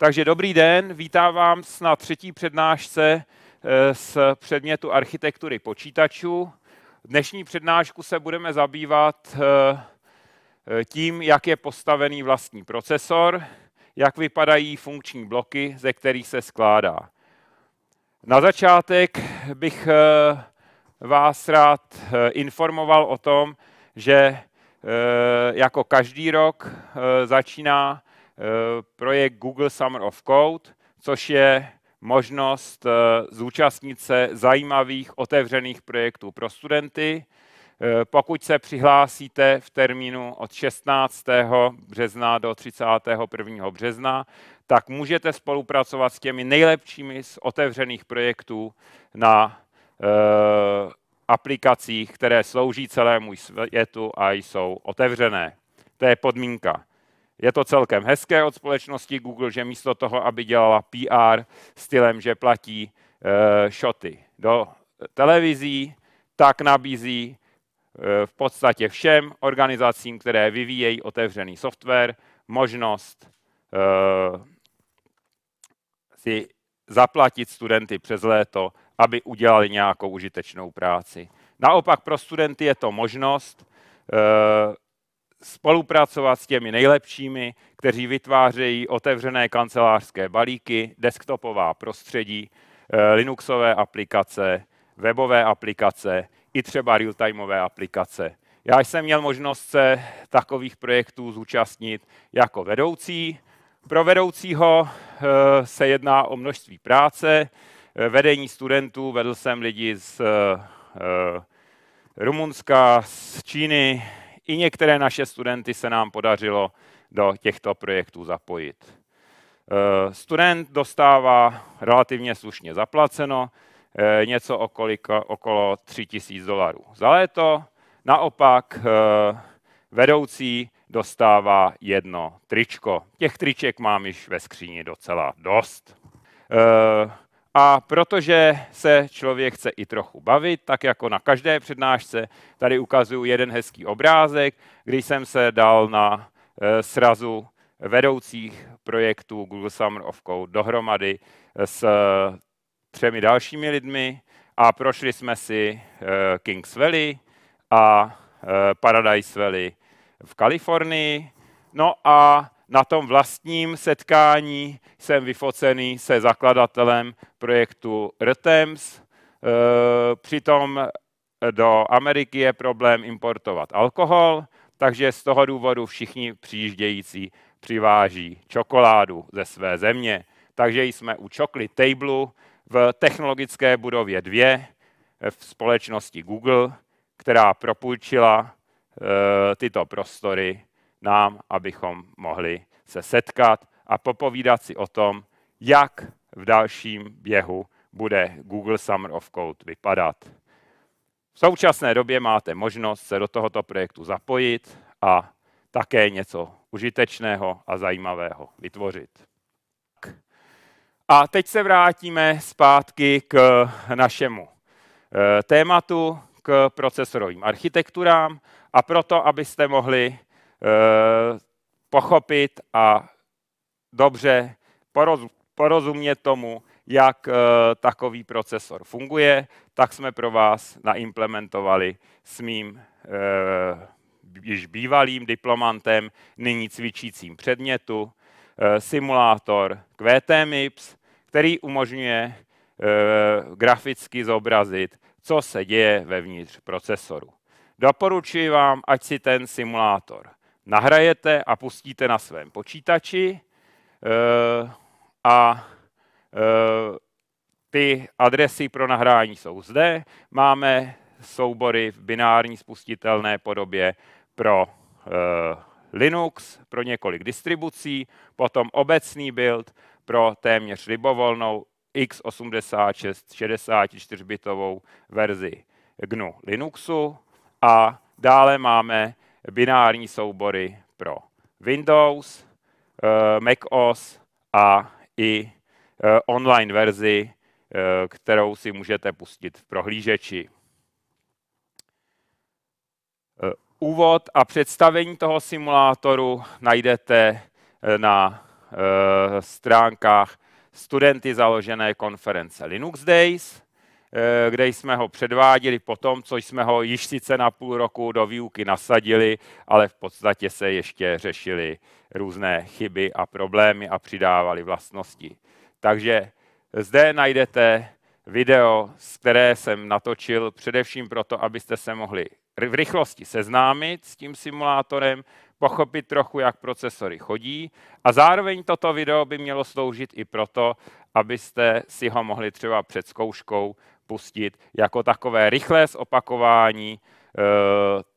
Takže dobrý den, vítám vás na třetí přednášce eh, z předmětu architektury počítačů. Dnešní přednášku se budeme zabývat eh, tím, jak je postavený vlastní procesor, jak vypadají funkční bloky, ze kterých se skládá. Na začátek bych eh, vás rád informoval o tom, že jako každý rok začíná projekt Google Summer of Code, což je možnost eh, zúčastnit se zajímavých otevřených projektů pro studenty. Eh, pokud se přihlásíte v termínu od 16. března do 31. března, tak můžete spolupracovat s těmi nejlepšími z otevřených projektů na eh, aplikacích, které slouží celému světu a jsou otevřené. To je podmínka. Je to celkem hezké od společnosti Google, že místo toho, aby dělala PR stylem, že platí e, šoty do televizí, tak nabízí e, v podstatě všem organizacím, které vyvíjejí otevřený software, možnost e, si zaplatit studenty přes léto, aby udělali nějakou užitečnou práci. Naopak pro studenty je to možnost e, spolupracovat s těmi nejlepšími, kteří vytvářejí otevřené kancelářské balíky, desktopová prostředí, eh, Linuxové aplikace, webové aplikace, i třeba real-timeové aplikace. Já jsem měl možnost se takových projektů zúčastnit jako vedoucí. Pro vedoucího eh, se jedná o množství práce, eh, vedení studentů, vedl jsem lidi z Rumunska, z Číny, i některé naše studenty se nám podařilo do těchto projektů zapojit. Eh, student dostává relativně slušně zaplaceno, eh, něco okolika, okolo 3000 dolarů za léto. Naopak eh, vedoucí dostává jedno tričko. Těch triček mám již ve skříni docela dost. A protože se člověk chce i trochu bavit, tak jako na každé přednášce, tady ukazuju jeden hezký obrázek, když jsem se dal na eh, srazu vedoucích projektů Google Summer of Code dohromady eh, s eh, třemi dalšími lidmi a prošli jsme si Kings Valley a Paradise Valley v Kalifornii. No a na tom vlastním setkání jsem vyfocený se zakladatelem projektu RTEMS. E, přitom do Ameriky je problém importovat alkohol, takže z toho důvodu všichni přijíždějící přiváží čokoládu ze své země. Takže jsme u Chocolate Table v technologické budově 2 e, v společnosti Google, která propůjčila e, tyto prostory nám, abychom mohli se setkat a popovídat si o tom, jak v dalším běhu bude Google Summer of Code vypadat. V současné době máte možnost se do tohoto projektu zapojit a také něco užitečného a zajímavého vytvořit. A teď se vrátíme zpátky k našemu eh, tématu, k procesorovým architekturám a proto, abyste mohli Eh, pochopit a dobře porozumět tomu, jak eh, takový procesor funguje, tak jsme pro vás naimplementovali s mým eh, již bývalým diplomantem, nyní cvičícím předmětu, simulátor QTMIPS, který umožňuje graficky zobrazit, co se děje vevnitř procesoru. Doporučuji vám, ať si ten simulátor nahrajete a pustíte na svém počítači eh, a eh, ty adresy pro nahrání jsou zde. Máme soubory v binární spustitelné podobě pro eh, Linux, pro několik distribucí, potom obecný build pro téměř libovolnou x86 64-bitovou verzi GNU Linuxu a dále máme binární soubory pro Windows, eh, Mac OS a i eh, online verzi, eh, kterou si můžete pustit v prohlížeči. Úvod a představení toho simulátoru najdete na stránkách studenty založené konference Linux Days – Eh, kde jsme ho předváděli po tom, co jsme ho již sice na půl roku do výuky nasadili, ale v podstatě se ještě řešili různé chyby a problémy a přidávali vlastnosti. Takže zde najdete video, z které jsem natočil především proto, abyste se mohli v rychlosti seznámit s tím simulátorem, pochopit trochu, jak procesory chodí a zároveň toto video by mělo sloužit i proto, abyste si ho mohli třeba před zkouškou pustit jako takové rychlé zopakování eh,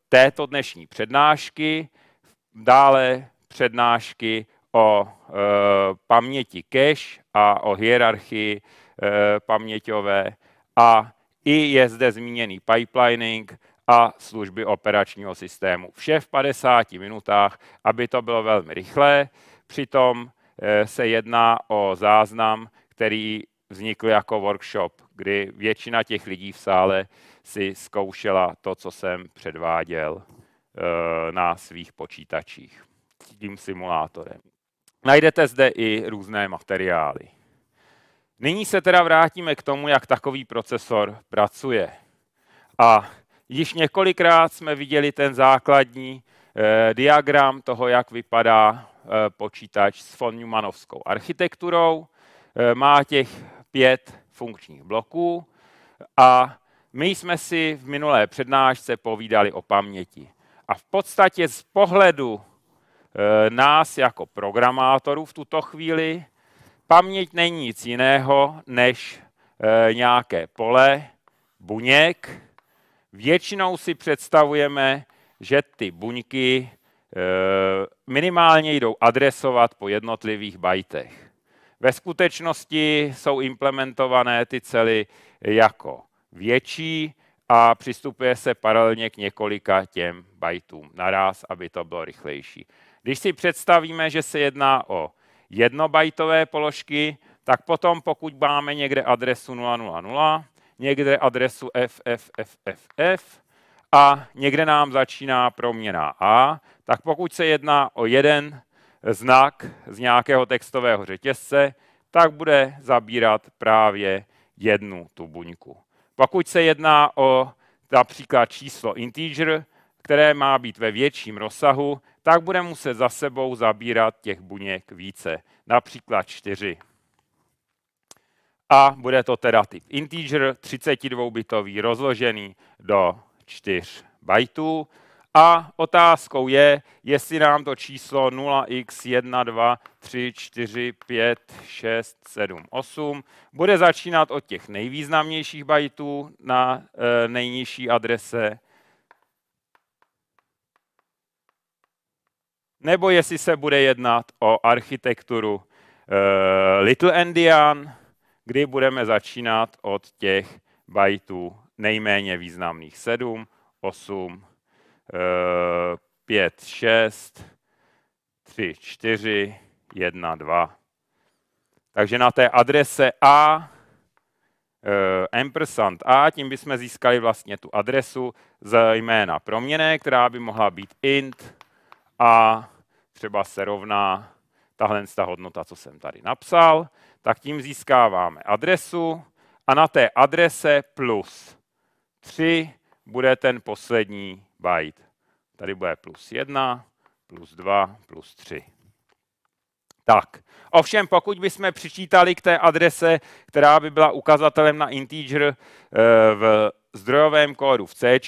této dnešní přednášky, dále přednášky o eh, paměti cache a o hierarchii eh, paměťové a i je zde zmíněný pipelining a služby operačního systému. Vše v 50 minutách, aby to bylo velmi rychlé. Přitom se jedná o záznam, který vznikl jako workshop, kdy většina těch lidí v sále si zkoušela to, co jsem předváděl eh, na svých počítačích tím simulátorem. Najdete zde i různé materiály. Nyní se teda vrátíme k tomu, jak takový procesor pracuje. A již několikrát jsme viděli ten základní eh, diagram toho, jak vypadá eh, počítač s von Neumannovskou architekturou. Eh, má těch pět funkčních bloků a my jsme si v minulé přednášce povídali o paměti. A v podstatě z pohledu e, nás jako programátorů v tuto chvíli paměť není nic jiného než e, nějaké pole buněk. Většinou si představujeme, že ty buňky e, minimálně jdou adresovat po jednotlivých bajtech. Ve skutečnosti jsou implementované ty cely jako větší a přistupuje se paralelně k několika těm bajtům naraz, aby to bylo rychlejší. Když si představíme, že se jedná o jednobajtové položky, tak potom, pokud máme někde adresu 000, někde adresu FFFFF a někde nám začíná proměna A, tak pokud se jedná o jeden znak z nějakého textového řetězce, tak bude zabírat právě jednu tu buňku. Pokud se jedná o například číslo integer, které má být ve větším rozsahu, tak bude muset za sebou zabírat těch buněk více, například 4. A bude to teda typ integer 32-bitový rozložený do 4 bajtů. A otázkou je, jestli nám to číslo 0x1, 2, 3, 4, 5, 6, 7, 8 bude začínat od těch nejvýznamnějších bajtů na e, nejnižší adrese, nebo jestli se bude jednat o architekturu e, Little Endian, kdy budeme začínat od těch bajtů nejméně významných 7, 8, 5, 6, 3, 4, 1, 2. Takže na té adrese A, eh, ampersand A, tím bychom získali vlastně tu adresu z jména proměné, která by mohla být int a třeba se rovná tahle ta hodnota, co jsem tady napsal, tak tím získáváme adresu a na té adrese plus 3 bude ten poslední byte. Tady bude plus 1, plus 2, plus 3. Tak, ovšem pokud bychom přičítali k té adrese, která by byla ukazatelem na integer eh, v zdrojovém kódu v C,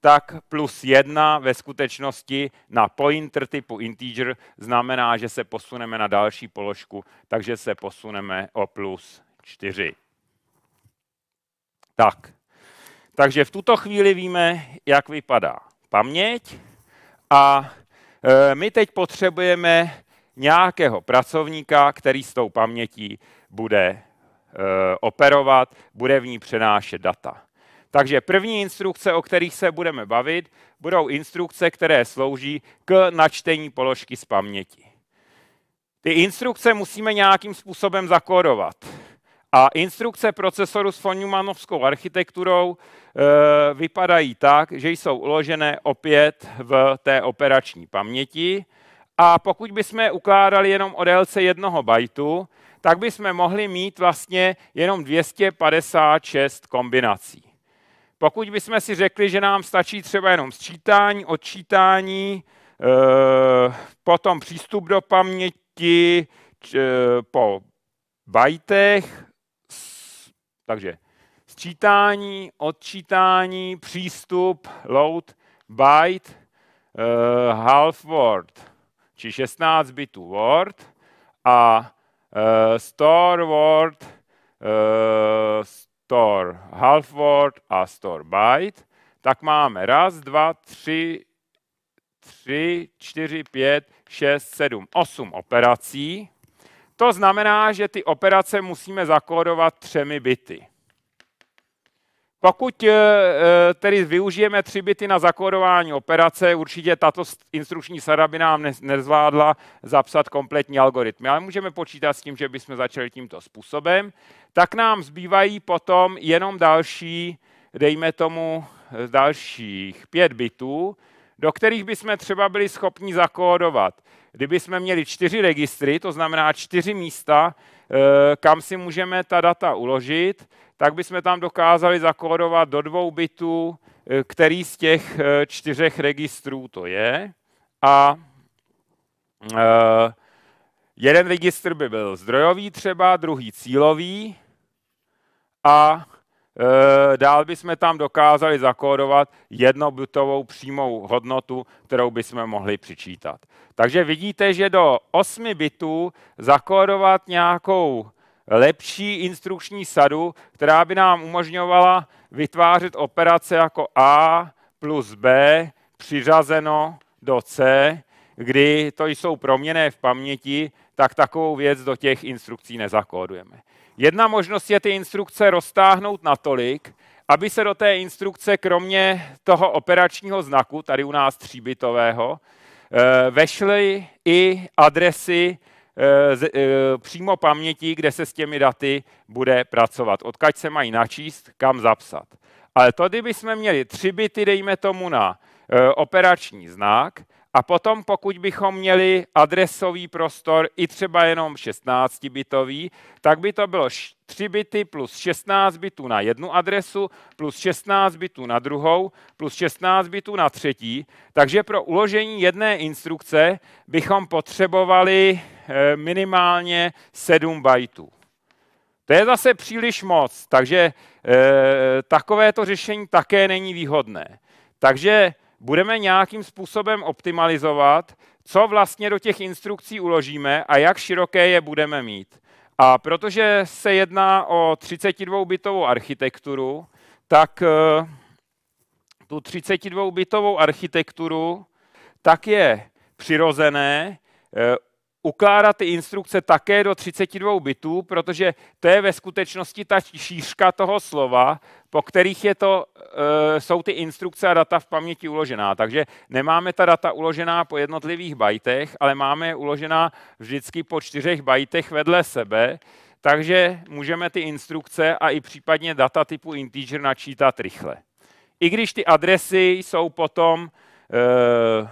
tak plus 1 ve skutečnosti na pointer typu integer znamená, že se posuneme na další položku, takže se posuneme o plus 4. Tak, takže v tuto chvíli víme, jak vypadá paměť a e, my teď potřebujeme nějakého pracovníka, který s tou pamětí bude e, operovat, bude v ní přenášet data. Takže první instrukce, o kterých se budeme bavit, budou instrukce, které slouží k načtení položky z paměti. Ty instrukce musíme nějakým způsobem zakódovat. A instrukce procesoru s von architekturou eh, vypadají tak, že jsou uložené opět v té operační paměti. A pokud bychom je ukládali jenom o délce jednoho bajtu, tak bychom mohli mít vlastně jenom 256 kombinací. Pokud bychom si řekli, že nám stačí třeba jenom sčítání, odčítání, eh, potom přístup do paměti eh, po bajtech, takže sčítání, odčítání, přístup, load, byte, uh, half word, či 16 bitů word a uh, store word, uh, store half word a store byte, tak máme raz, dva, tři, tři, čtyři, pět, šest, sedm, osm operací to znamená, že ty operace musíme zakódovat třemi bity. Pokud eh, eh, tedy využijeme tři bity na zakódování operace, určitě tato instrukční sada by nám nezvládla zapsat kompletní algoritmy, ale můžeme počítat s tím, že bychom začali tímto způsobem, tak nám zbývají potom jenom další, dejme tomu, dalších pět bitů, do kterých bychom třeba byli schopni zakódovat Kdyby jsme měli čtyři registry, to znamená čtyři místa, eh, kam si můžeme ta data uložit, tak bychom tam dokázali zakódovat do dvou bitů, eh, který z těch eh, čtyřech registrů to je. A jeden registr by byl zdrojový třeba, druhý cílový a Eh, dál bychom tam dokázali zakódovat jednobytovou přímou hodnotu, kterou bychom mohli přičítat. Takže vidíte, že do 8 bitů zakódovat nějakou lepší instrukční sadu, která by nám umožňovala vytvářet operace jako A plus B přiřazeno do C, kdy to jsou proměné v paměti, tak takovou věc do těch instrukcí nezakódujeme. Jedna možnost je ty instrukce roztáhnout natolik, aby se do té instrukce kromě toho operačního znaku, tady u nás tříbitového, eh, vešly i adresy eh, eh, přímo paměti, kde se s těmi daty bude pracovat, odkaď se mají načíst, kam zapsat. Ale to, kdybychom měli tři byty, dejme tomu na operační znak, a potom, pokud bychom měli adresový prostor i třeba jenom 16-bitový, tak by to bylo 3 bity plus 16 bitů na jednu adresu, plus 16 bitů na druhou, plus 16 bitů na třetí. Takže pro uložení jedné instrukce bychom potřebovali eh, minimálně 7 bajtů. To je zase příliš moc, takže e, eh, takovéto řešení také není výhodné. Takže budeme nějakým způsobem optimalizovat, co vlastně do těch instrukcí uložíme a jak široké je budeme mít. A protože se jedná o 32-bitovou architekturu, tak eh, tu 32-bitovou architekturu tak je přirozené eh, ukládat ty instrukce také do 32 bitů, protože to je ve skutečnosti ta šířka toho slova, po kterých je to, eh, jsou ty instrukce a data v paměti uložená. Takže nemáme ta data uložená po jednotlivých bajtech, ale máme je uložená vždycky po čtyřech bajtech vedle sebe, takže můžeme ty instrukce a i případně data typu integer načítat rychle. I když ty adresy jsou potom eh,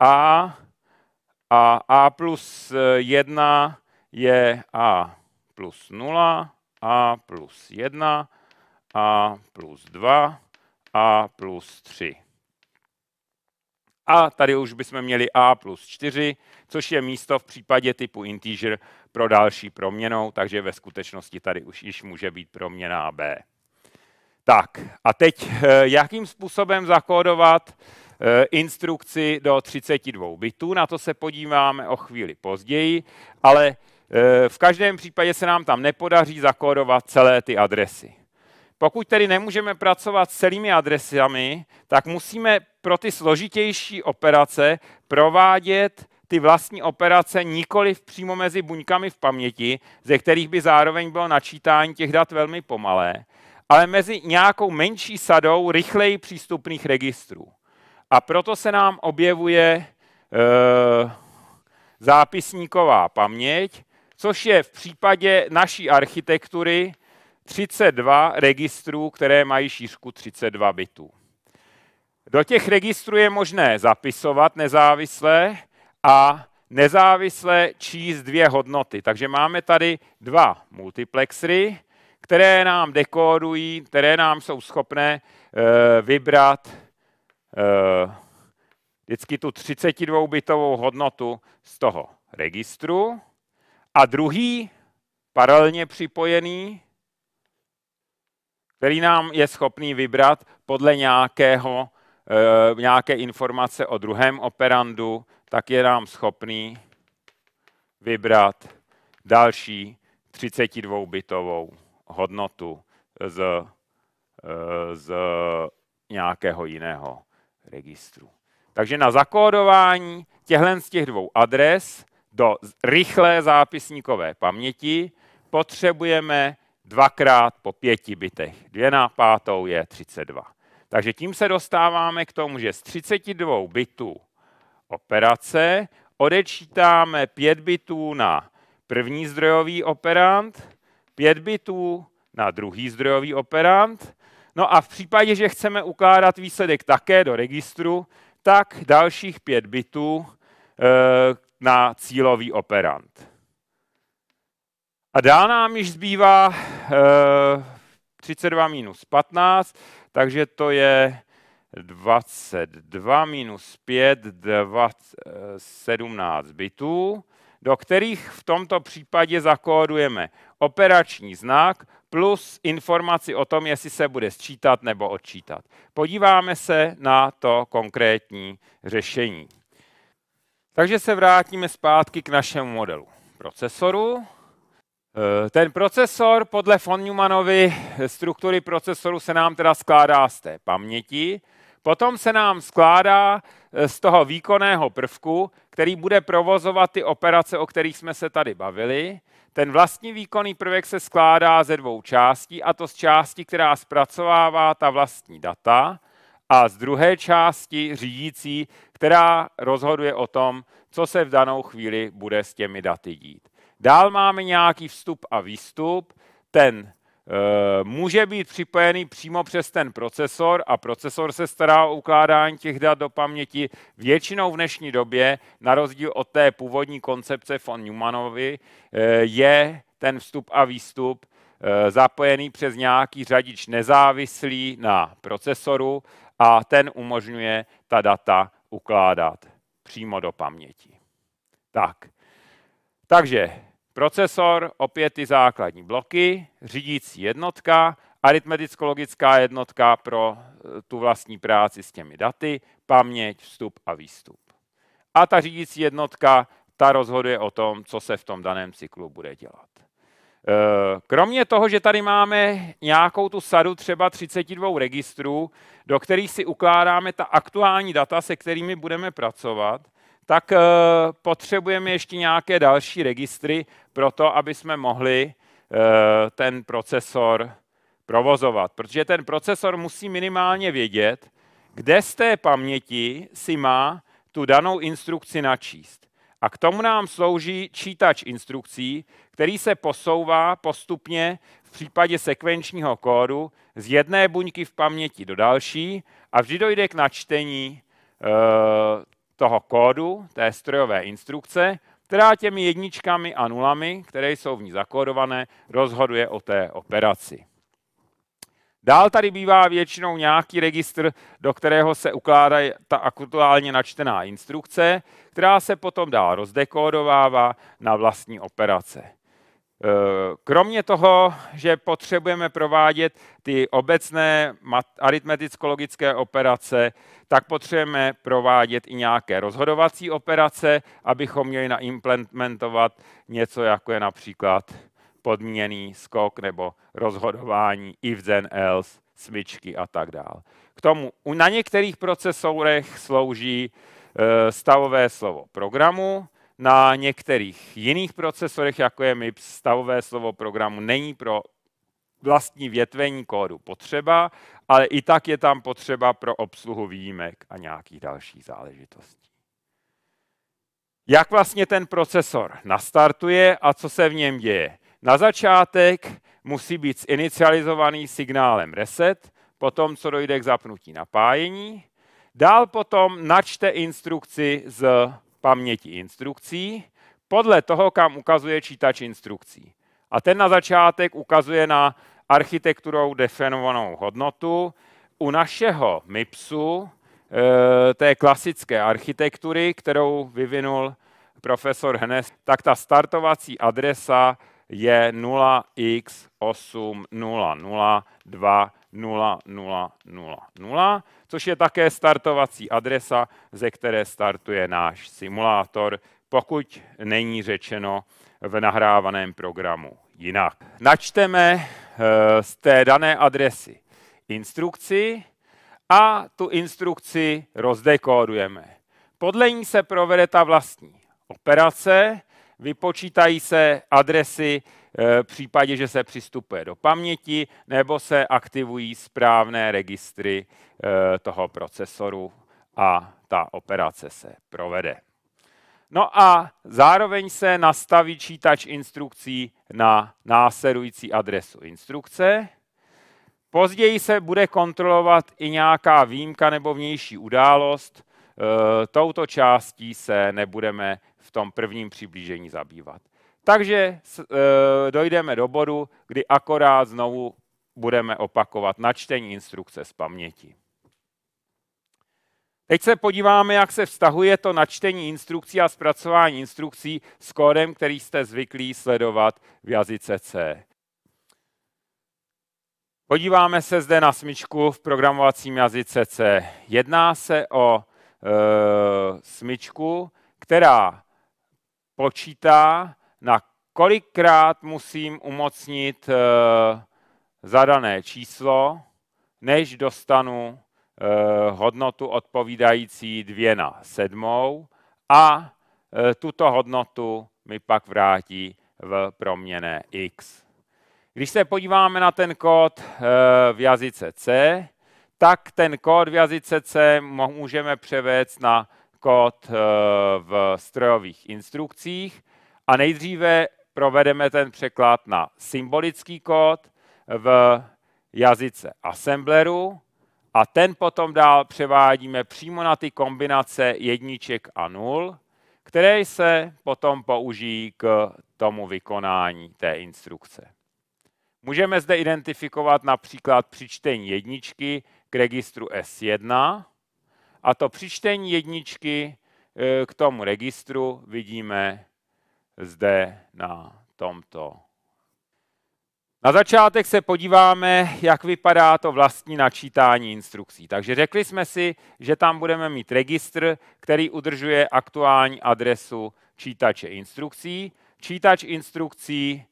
a a A plus 1 eh, je A plus 0, A plus 1, A plus 2, A plus 3. A tady už bychom měli A plus 4, což je místo v případě typu integer pro další proměnou, takže ve skutečnosti tady už již může být proměna B. Tak a teď, eh, jakým způsobem zakódovat Eh, instrukci do 32 bitů. Na to se podíváme o chvíli později, ale eh, v každém případě se nám tam nepodaří zakódovat celé ty adresy. Pokud tedy nemůžeme pracovat s celými adresami, tak musíme pro ty složitější operace provádět ty vlastní operace nikoli přímo mezi buňkami v paměti, ze kterých by zároveň bylo načítání těch dat velmi pomalé, ale mezi nějakou menší sadou rychleji přístupných registrů. A proto se nám objevuje e, zápisníková paměť, což je v případě naší architektury 32 registrů, které mají šířku 32 bitů. Do těch registrů je možné zapisovat nezávisle a nezávisle číst dvě hodnoty. Takže máme tady dva multiplexry, které nám dekódují, které nám jsou schopné e, vybrat Eh, vždycky tu 32 bitovou hodnotu z toho registru a druhý paralelně připojený, který nám je schopný vybrat podle nějakého, eh, nějaké informace o druhém operandu, tak je nám schopný vybrat další 32-bitovou hodnotu z, eh, z nějakého jiného registrů. Takže na zakódování těchto z těch dvou adres do rychlé zápisníkové paměti potřebujeme dvakrát po pěti bitech. Dvě na pátou je 32. Takže tím se dostáváme k tomu, že z 32 bitů operace odečítáme 5 bitů na první zdrojový operant, 5 bitů na druhý zdrojový operant No a v případě, že chceme ukládat výsledek také do registru, tak dalších pět bitů eh, na cílový operant. A dál nám již zbývá 32 eh, minus 15, takže to je 22 minus 5, 17 bitů, do kterých v tomto případě zakódujeme operační znak plus informaci o tom, jestli se bude sčítat nebo odčítat. Podíváme se na to konkrétní řešení. Takže se vrátíme zpátky k našemu modelu procesoru. E, ten procesor podle von Neumannovy e, struktury procesoru se nám teda skládá z té paměti, potom se nám skládá Eh, z toho výkonného prvku, který bude provozovat ty operace, o kterých jsme se tady bavili. Ten vlastní výkonný prvek se skládá ze dvou částí, a to z části, která zpracovává ta vlastní data, a z druhé části řídící, která rozhoduje o tom, co se v danou chvíli bude s těmi daty dít. Dál máme nějaký vstup a výstup. Ten Eh, může být připojený přímo přes ten procesor a procesor se stará o ukládání těch dat do paměti většinou v dnešní době, na rozdíl od té původní koncepce von Neumannovi, eh, je ten vstup a výstup eh, zapojený přes nějaký řadič nezávislý na procesoru a ten umožňuje ta data ukládat přímo do paměti. Tak, takže Procesor, opět ty základní bloky, řídící jednotka, aritmeticko-logická jednotka pro eh, tu vlastní práci s těmi daty, paměť, vstup a výstup. A ta řídící jednotka, ta rozhoduje o tom, co se v tom daném cyklu bude dělat. Eh, kromě toho, že tady máme nějakou tu sadu třeba 32 registrů, do kterých si ukládáme ta aktuální data, se kterými budeme pracovat, tak eh, potřebujeme ještě nějaké další registry pro to, aby jsme mohli eh, ten procesor provozovat. Protože ten procesor musí minimálně vědět, kde z té paměti si má tu danou instrukci načíst. A k tomu nám slouží čítač instrukcí, který se posouvá postupně v případě sekvenčního kódu z jedné buňky v paměti do další a vždy dojde k načtení eh, toho kódu, té strojové instrukce, která těmi jedničkami a nulami, které jsou v ní zakódované, rozhoduje o té operaci. Dál tady bývá většinou nějaký registr, do kterého se ukládá ta aktuálně načtená instrukce, která se potom dál rozdekódovává na vlastní operace. Eh, kromě toho, že potřebujeme provádět ty obecné aritmeticko-logické operace, tak potřebujeme provádět i nějaké rozhodovací operace, abychom měli naimplementovat něco, jako je například podmíněný skok nebo rozhodování if then else, smyčky a tak dále. K tomu na některých procesorech slouží eh, stavové slovo programu, na některých jiných procesorech, jako je MIPS, stavové slovo programu není pro vlastní větvení kódu potřeba, ale i tak je tam potřeba pro obsluhu výjimek a nějakých dalších záležitostí. Jak vlastně ten procesor nastartuje a co se v něm děje? Na začátek musí být zinicializovaný signálem reset, potom co dojde k zapnutí napájení, dál potom načte instrukci z paměti instrukcí podle toho, kam ukazuje čítač instrukcí. A ten na začátek ukazuje na architekturou definovanou hodnotu. U našeho MIPSu, eh, té klasické architektury, kterou vyvinul profesor Hnes, tak ta startovací adresa je 0 x 800200000 což je také startovací adresa, ze které startuje náš simulátor, pokud není řečeno v nahrávaném programu jinak. Načteme eh, z té dané adresy instrukci a tu instrukci rozdekódujeme. Podle ní se provede ta vlastní operace, vypočítají se adresy e, v případě, že se přistupuje do paměti nebo se aktivují správné registry e, toho procesoru a ta operace se provede. No a zároveň se nastaví čítač instrukcí na následující adresu instrukce. Později se bude kontrolovat i nějaká výjimka nebo vnější událost. E, touto částí se nebudeme tom prvním přiblížení zabývat. Takže eh, dojdeme do bodu, kdy akorát znovu budeme opakovat načtení instrukce z paměti. Teď se podíváme, jak se vztahuje to načtení instrukcí a zpracování instrukcí s kódem, který jste zvyklí sledovat v jazyce C. Podíváme se zde na smyčku v programovacím jazyce C. Jedná se o e, smyčku, která počítá, na kolikrát musím umocnit eh, zadané číslo, než dostanu eh, hodnotu odpovídající dvě na sedmou a eh, tuto hodnotu mi pak vrátí v proměně x. Když se podíváme na ten kód v jazyce C, tak ten kód v jazyce C můžeme převést na kód eh, v strojových instrukcích a nejdříve provedeme ten překlad na symbolický kód v jazyce assembleru a ten potom dál převádíme přímo na ty kombinace jedniček a nul, které se potom použijí k tomu vykonání té instrukce. Můžeme zde identifikovat například přičtení jedničky k registru S1, a to přičtení jedničky eh, k tomu registru vidíme zde na tomto. Na začátek se podíváme, jak vypadá to vlastní načítání instrukcí. Takže řekli jsme si, že tam budeme mít registr, který udržuje aktuální adresu čítače instrukcí. Čítač instrukcí e,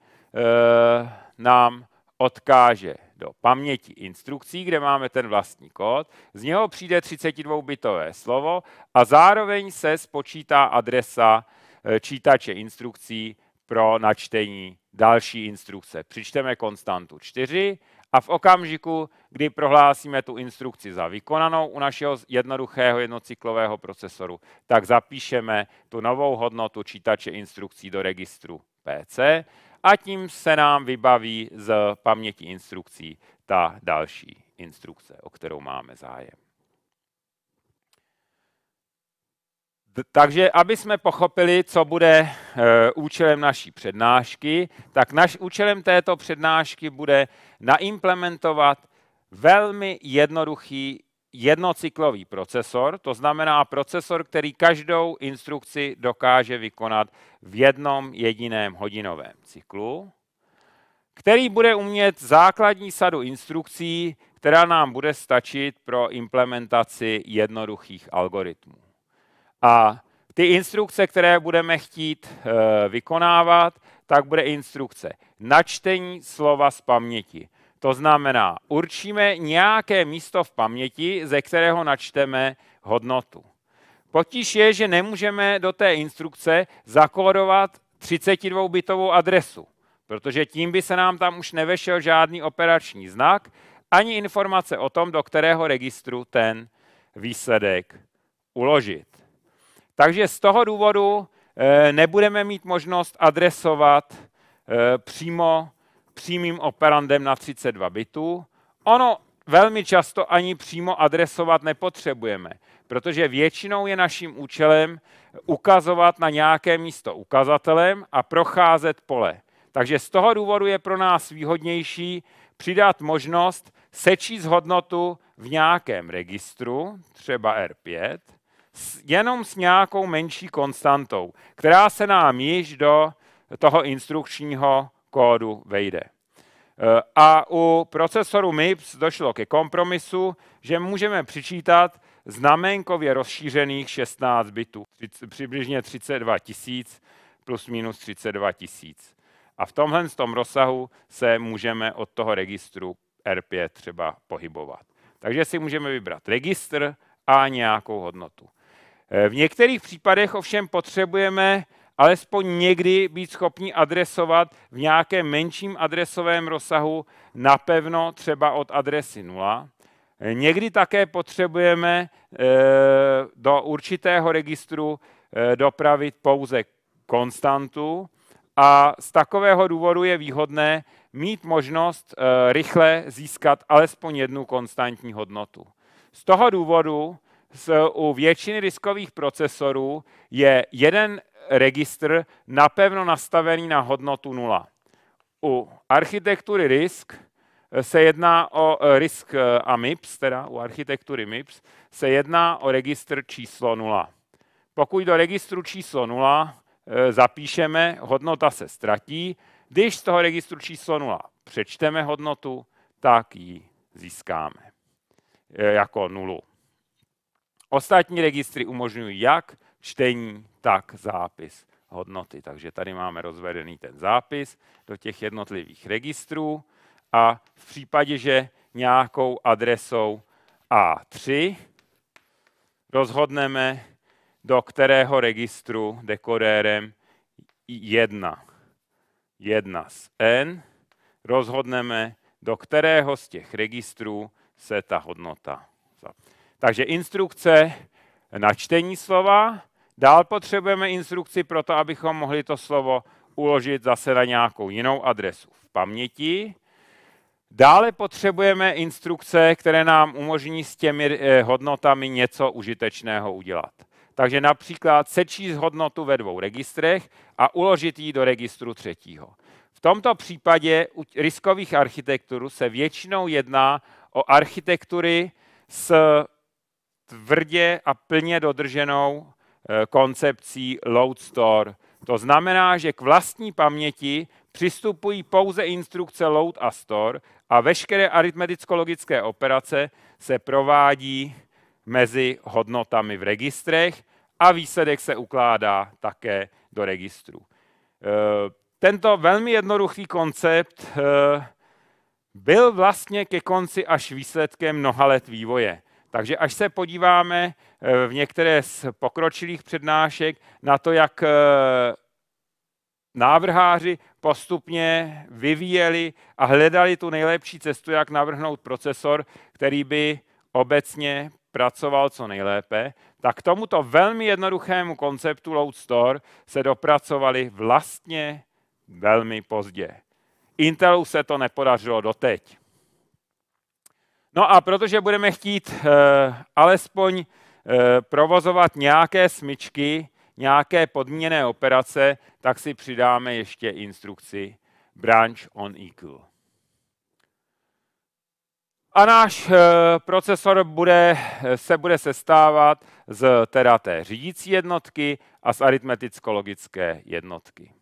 nám odkáže do paměti instrukcí, kde máme ten vlastní kód, z něho přijde 32-bitové slovo a zároveň se spočítá adresa eh, čítače instrukcí pro načtení další instrukce. Přičteme konstantu 4 a v okamžiku, kdy prohlásíme tu instrukci za vykonanou u našeho jednoduchého jednocyklového procesoru, tak zapíšeme tu novou hodnotu čítače instrukcí do registru PC a tím se nám vybaví z paměti instrukcí ta další instrukce, o kterou máme zájem. Takže aby jsme pochopili, co bude e, účelem naší přednášky, tak naš účelem této přednášky bude naimplementovat velmi jednoduchý jednocyklový procesor, to znamená procesor, který každou instrukci dokáže vykonat v jednom jediném hodinovém cyklu, který bude umět základní sadu instrukcí, která nám bude stačit pro implementaci jednoduchých algoritmů. A ty instrukce, které budeme chtít e, vykonávat, tak bude instrukce načtení slova z paměti. To znamená, určíme nějaké místo v paměti, ze kterého načteme hodnotu. Potíž je, že nemůžeme do té instrukce zakódovat 32-bitovou adresu, protože tím by se nám tam už nevešel žádný operační znak, ani informace o tom, do kterého registru ten výsledek uložit. Takže z toho důvodu eh, nebudeme mít možnost adresovat eh, přímo přímým operandem na 32 bitů. Ono velmi často ani přímo adresovat nepotřebujeme, protože většinou je naším účelem ukazovat na nějaké místo ukazatelem a procházet pole. Takže z toho důvodu je pro nás výhodnější přidat možnost sečíst hodnotu v nějakém registru, třeba R5, jenom s nějakou menší konstantou, která se nám již do toho instrukčního kódu vejde. Eh, a u procesoru MIPS došlo ke kompromisu, že můžeme přičítat znamenkově rozšířených 16 bitů, přibližně 32 tisíc plus minus 32 tisíc. A v tomhle tom rozsahu se můžeme od toho registru R5 třeba pohybovat. Takže si můžeme vybrat registr a nějakou hodnotu. Eh, v některých případech ovšem potřebujeme alespoň někdy být schopni adresovat v nějakém menším adresovém rozsahu napevno třeba od adresy 0. Někdy také potřebujeme eh, do určitého registru eh, dopravit pouze konstantu a z takového důvodu je výhodné mít možnost eh, rychle získat alespoň jednu konstantní hodnotu. Z toho důvodu u většiny diskových procesorů je jeden registr napevno nastavený na hodnotu nula. U architektury RISK eh, se jedná o eh, RISK eh, a MIPS, teda u architektury MIPS, se jedná o registr číslo 0. Pokud do registru číslo 0 zapíšeme, hodnota se ztratí. Když z toho registru číslo 0 přečteme hodnotu, tak ji získáme jako nulu. Ostatní registry umožňují jak čtení, tak zápis hodnoty. Takže tady máme rozvedený ten zápis do těch jednotlivých registrů a v případě, že nějakou adresou A3 rozhodneme, do kterého registru dekodérem 1, 1 z N, rozhodneme, do kterého z těch registrů se ta hodnota. Takže instrukce na čtení slova, Dál potřebujeme instrukci pro to, abychom mohli to slovo uložit zase na nějakou jinou adresu v paměti. Dále potřebujeme instrukce, které nám umožní s těmi eh, hodnotami něco užitečného udělat. Takže například sečíst hodnotu ve dvou registrech a uložit ji do registru třetího. V tomto případě u riskových architektur se většinou jedná o architektury s tvrdě a plně dodrženou Eh, koncepcí load store. To znamená, že k vlastní paměti přistupují pouze instrukce load a store a veškeré aritmeticko-logické operace se provádí mezi hodnotami v registrech a výsledek se ukládá také do registru. Eh, tento velmi jednoduchý koncept eh, byl vlastně ke konci až výsledkem mnoha let vývoje. Takže až se podíváme eh, v některé z pokročilých přednášek na to, jak eh, návrháři postupně vyvíjeli a hledali tu nejlepší cestu, jak navrhnout procesor, který by obecně pracoval co nejlépe, tak k tomuto velmi jednoduchému konceptu load store se dopracovali vlastně velmi pozdě. Intelu se to nepodařilo doteď. No a protože budeme chtít eh, alespoň e, provozovat nějaké smyčky, nějaké podmíněné operace, tak si přidáme ještě instrukci branch on equal. A náš eh, procesor bude, se bude sestávat z teda té řídící jednotky a z aritmeticko-logické jednotky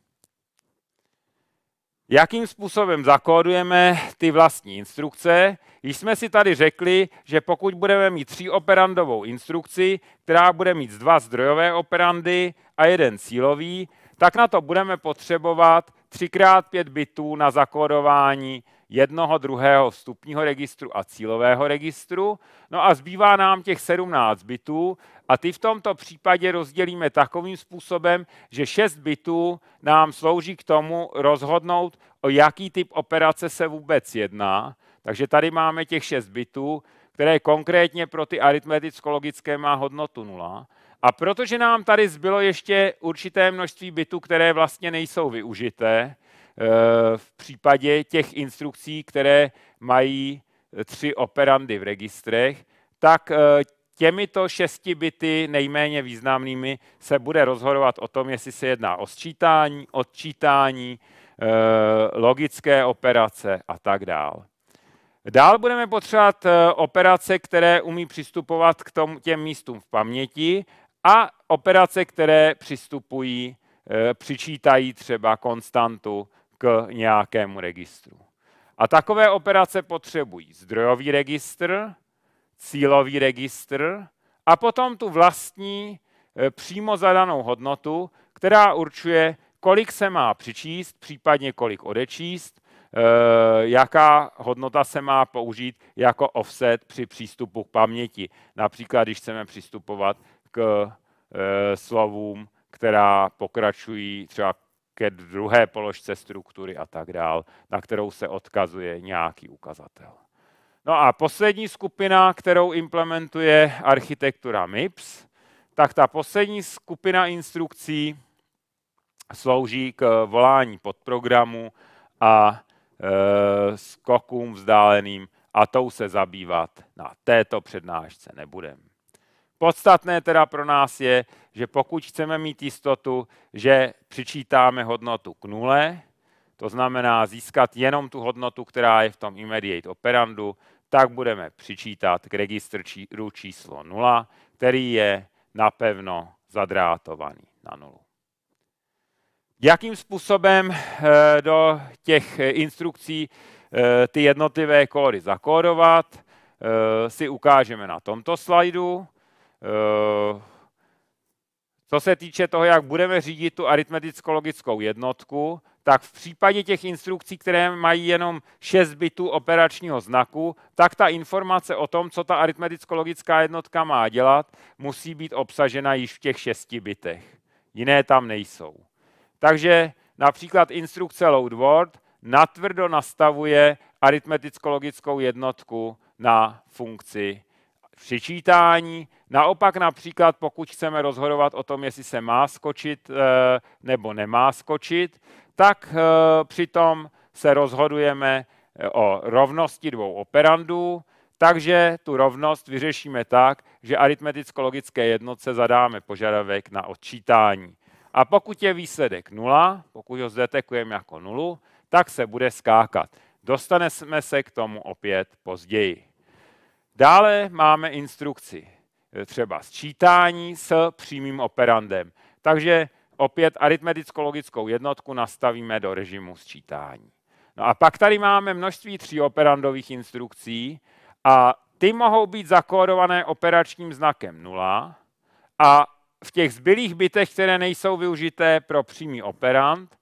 jakým způsobem zakódujeme ty vlastní instrukce. Již jsme si tady řekli, že pokud budeme mít tříoperandovou instrukci, která bude mít dva zdrojové operandy a jeden cílový, tak na to budeme potřebovat 3x5 bitů na zakódování jednoho, druhého vstupního registru a cílového registru. No a zbývá nám těch 17 bitů a ty v tomto případě rozdělíme takovým způsobem, že šest bitů nám slouží k tomu rozhodnout, o jaký typ operace se vůbec jedná. Takže tady máme těch šest bitů, které konkrétně pro ty aritmeticko-logické má hodnotu 0. A protože nám tady zbylo ještě určité množství bitů, které vlastně nejsou využité, eh, v případě těch instrukcí, které mají tři operandy v registrech, tak eh, těmito šesti byty nejméně významnými se bude rozhodovat o tom, jestli se jedná o sčítání, odčítání, eh, logické operace a tak dál. Dál budeme potřebovat eh, operace, které umí přistupovat k tom, těm místům v paměti a operace, které přistupují, eh, přičítají třeba konstantu k nějakému registru. A takové operace potřebují zdrojový registr, cílový registr a potom tu vlastní e, přímo zadanou hodnotu, která určuje, kolik se má přičíst, případně kolik odečíst, e, jaká hodnota se má použít jako offset při přístupu k paměti. Například, když chceme přistupovat k e, slovům, která pokračují třeba ke druhé položce struktury a tak dál, na kterou se odkazuje nějaký ukazatel. No a poslední skupina, kterou implementuje architektura MIPS, tak ta poslední skupina instrukcí slouží k volání podprogramu a e, skokům vzdáleným a tou se zabývat na této přednášce nebudeme. Podstatné teda pro nás je, že pokud chceme mít jistotu, že přičítáme hodnotu k nule, to znamená získat jenom tu hodnotu, která je v tom immediate operandu, tak budeme přičítat k registru číslo 0, který je napevno zadrátovaný na nulu. Jakým způsobem eh, do těch eh, instrukcí eh, ty jednotlivé kódy zakódovat, si ukážeme na tomto slajdu. Co se týče toho, jak budeme řídit tu aritmeticko-logickou jednotku, tak v případě těch instrukcí, které mají jenom 6 bitů operačního znaku, tak ta informace o tom, co ta aritmeticko-logická jednotka má dělat, musí být obsažena již v těch 6 bitech. Jiné tam nejsou. Takže například instrukce load word natvrdo nastavuje aritmeticko-logickou jednotku na funkci přičítání. Naopak například, pokud chceme rozhodovat o tom, jestli se má skočit eh, nebo nemá skočit, tak eh, přitom se rozhodujeme eh, o rovnosti dvou operandů, takže tu rovnost vyřešíme tak, že aritmeticko-logické jednotce zadáme požadavek na odčítání. A pokud je výsledek 0, pokud ho zdetekujeme jako nulu, tak se bude skákat. Dostaneme se k tomu opět později. Dále máme instrukci eh, třeba sčítání s přímým operandem. Takže opět aritmeticko-logickou jednotku nastavíme do režimu sčítání. No a pak tady máme množství tří operandových instrukcí a ty mohou být zakódované operačním znakem 0 a v těch zbylých bytech, které nejsou využité pro přímý operand,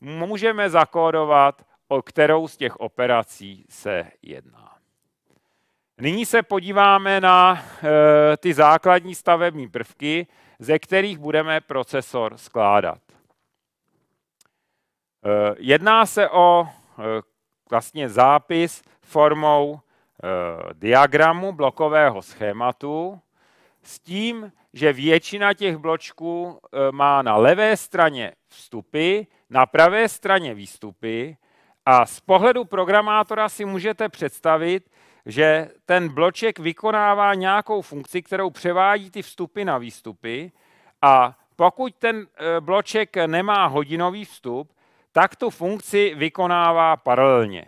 můžeme zakódovat, o kterou z těch operací se jedná. Nyní se podíváme na eh, ty základní stavební prvky, ze kterých budeme procesor skládat. Eh, jedná se o eh, vlastně zápis formou diagramu blokového schématu s tím, že většina těch bločků má na levé straně vstupy, na pravé straně výstupy a z pohledu programátora si můžete představit, že ten bloček vykonává nějakou funkci, kterou převádí ty vstupy na výstupy a pokud ten e, bloček nemá hodinový vstup, tak tu funkci vykonává paralelně.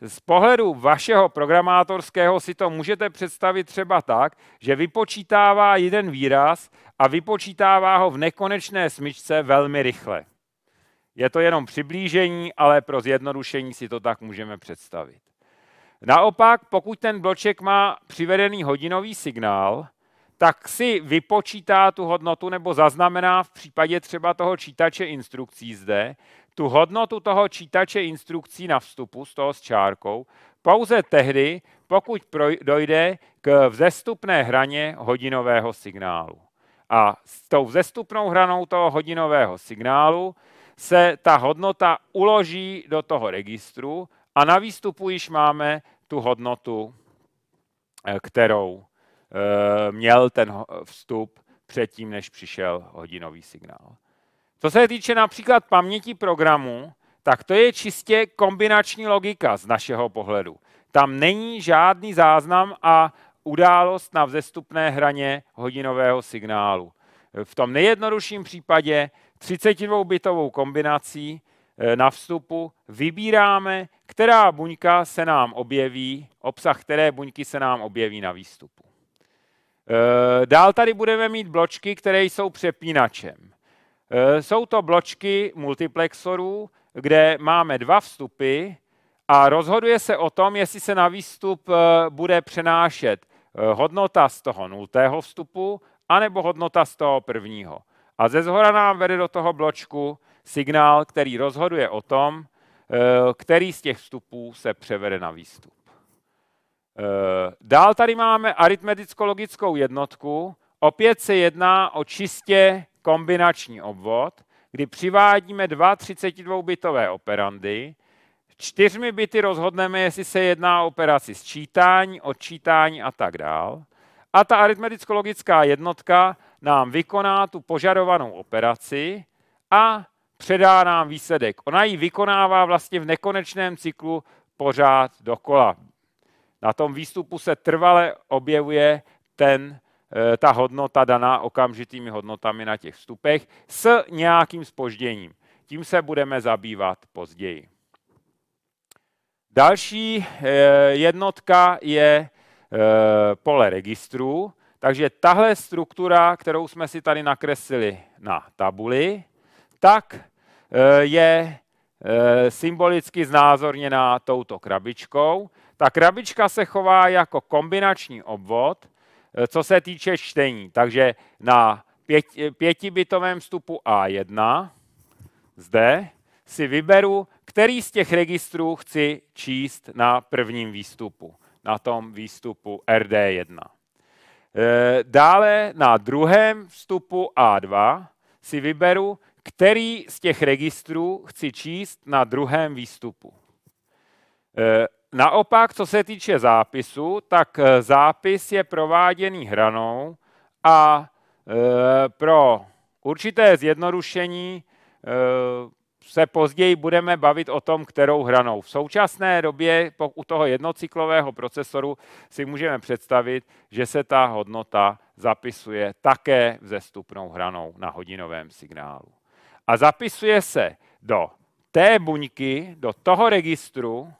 Z pohledu vašeho programátorského si to můžete představit třeba tak, že vypočítává jeden výraz a vypočítává ho v nekonečné smyčce velmi rychle. Je to jenom přiblížení, ale pro zjednodušení si to tak můžeme představit. Naopak, pokud ten bloček má přivedený hodinový signál, tak si vypočítá tu hodnotu nebo zaznamená v případě třeba toho čítače instrukcí zde, tu hodnotu toho čítače instrukcí na vstupu z toho s čárkou, pouze tehdy, pokud dojde k vzestupné hraně hodinového signálu. A s tou vzestupnou hranou toho hodinového signálu se ta hodnota uloží do toho registru a na výstupu již máme tu hodnotu, eh, kterou eh, měl ten vstup předtím, než přišel hodinový signál. Co se týče například paměti programu, tak to je čistě kombinační logika z našeho pohledu. Tam není žádný záznam a událost na vzestupné hraně hodinového signálu. V tom nejjednodušším případě 32-bitovou kombinací Eh, na vstupu vybíráme, která buňka se nám objeví, obsah které buňky se nám objeví na výstupu. Eh, dál tady budeme mít bločky, které jsou přepínačem. Eh, jsou to bločky multiplexorů, kde máme dva vstupy a rozhoduje se o tom, jestli se na výstup bude přenášet hodnota z toho nultého vstupu anebo hodnota z toho prvního. A ze zhora nám vede do toho bločku signál, který rozhoduje o tom, eh, který z těch vstupů se převede na výstup. Eh, dál tady máme aritmeticko-logickou jednotku. Opět se jedná o čistě kombinační obvod, kdy přivádíme dva 32-bitové operandy. Čtyřmi bity rozhodneme, jestli se jedná o operaci sčítání, odčítání a tak dál. A ta aritmeticko-logická jednotka nám vykoná tu požadovanou operaci a předá nám výsledek. Ona ji vykonává vlastně v nekonečném cyklu pořád dokola. Na tom výstupu se trvale objevuje ten, eh, ta hodnota daná okamžitými hodnotami na těch vstupech s nějakým spožděním. Tím se budeme zabývat později. Další eh, jednotka je eh, pole registrů, takže tahle struktura, kterou jsme si tady nakreslili na tabuli, tak Eh, je eh, symbolicky znázorněná touto krabičkou. Ta krabička se chová jako kombinační obvod, eh, co se týče čtení. Takže na pěti, pětibitovém vstupu A1 zde si vyberu, který z těch registrů chci číst na prvním výstupu, na tom výstupu RD1. Dále na druhém vstupu A2 si vyberu, který z těch registrů chci číst na druhém výstupu. E, naopak, co se týče zápisu, tak e, zápis je prováděný hranou a e, pro určité zjednodušení se později budeme bavit o tom, kterou hranou. V současné době u toho jednocyklového procesoru si můžeme představit, že se ta hodnota zapisuje také vzestupnou hranou na hodinovém signálu a zapisuje se do té buňky, do toho registru,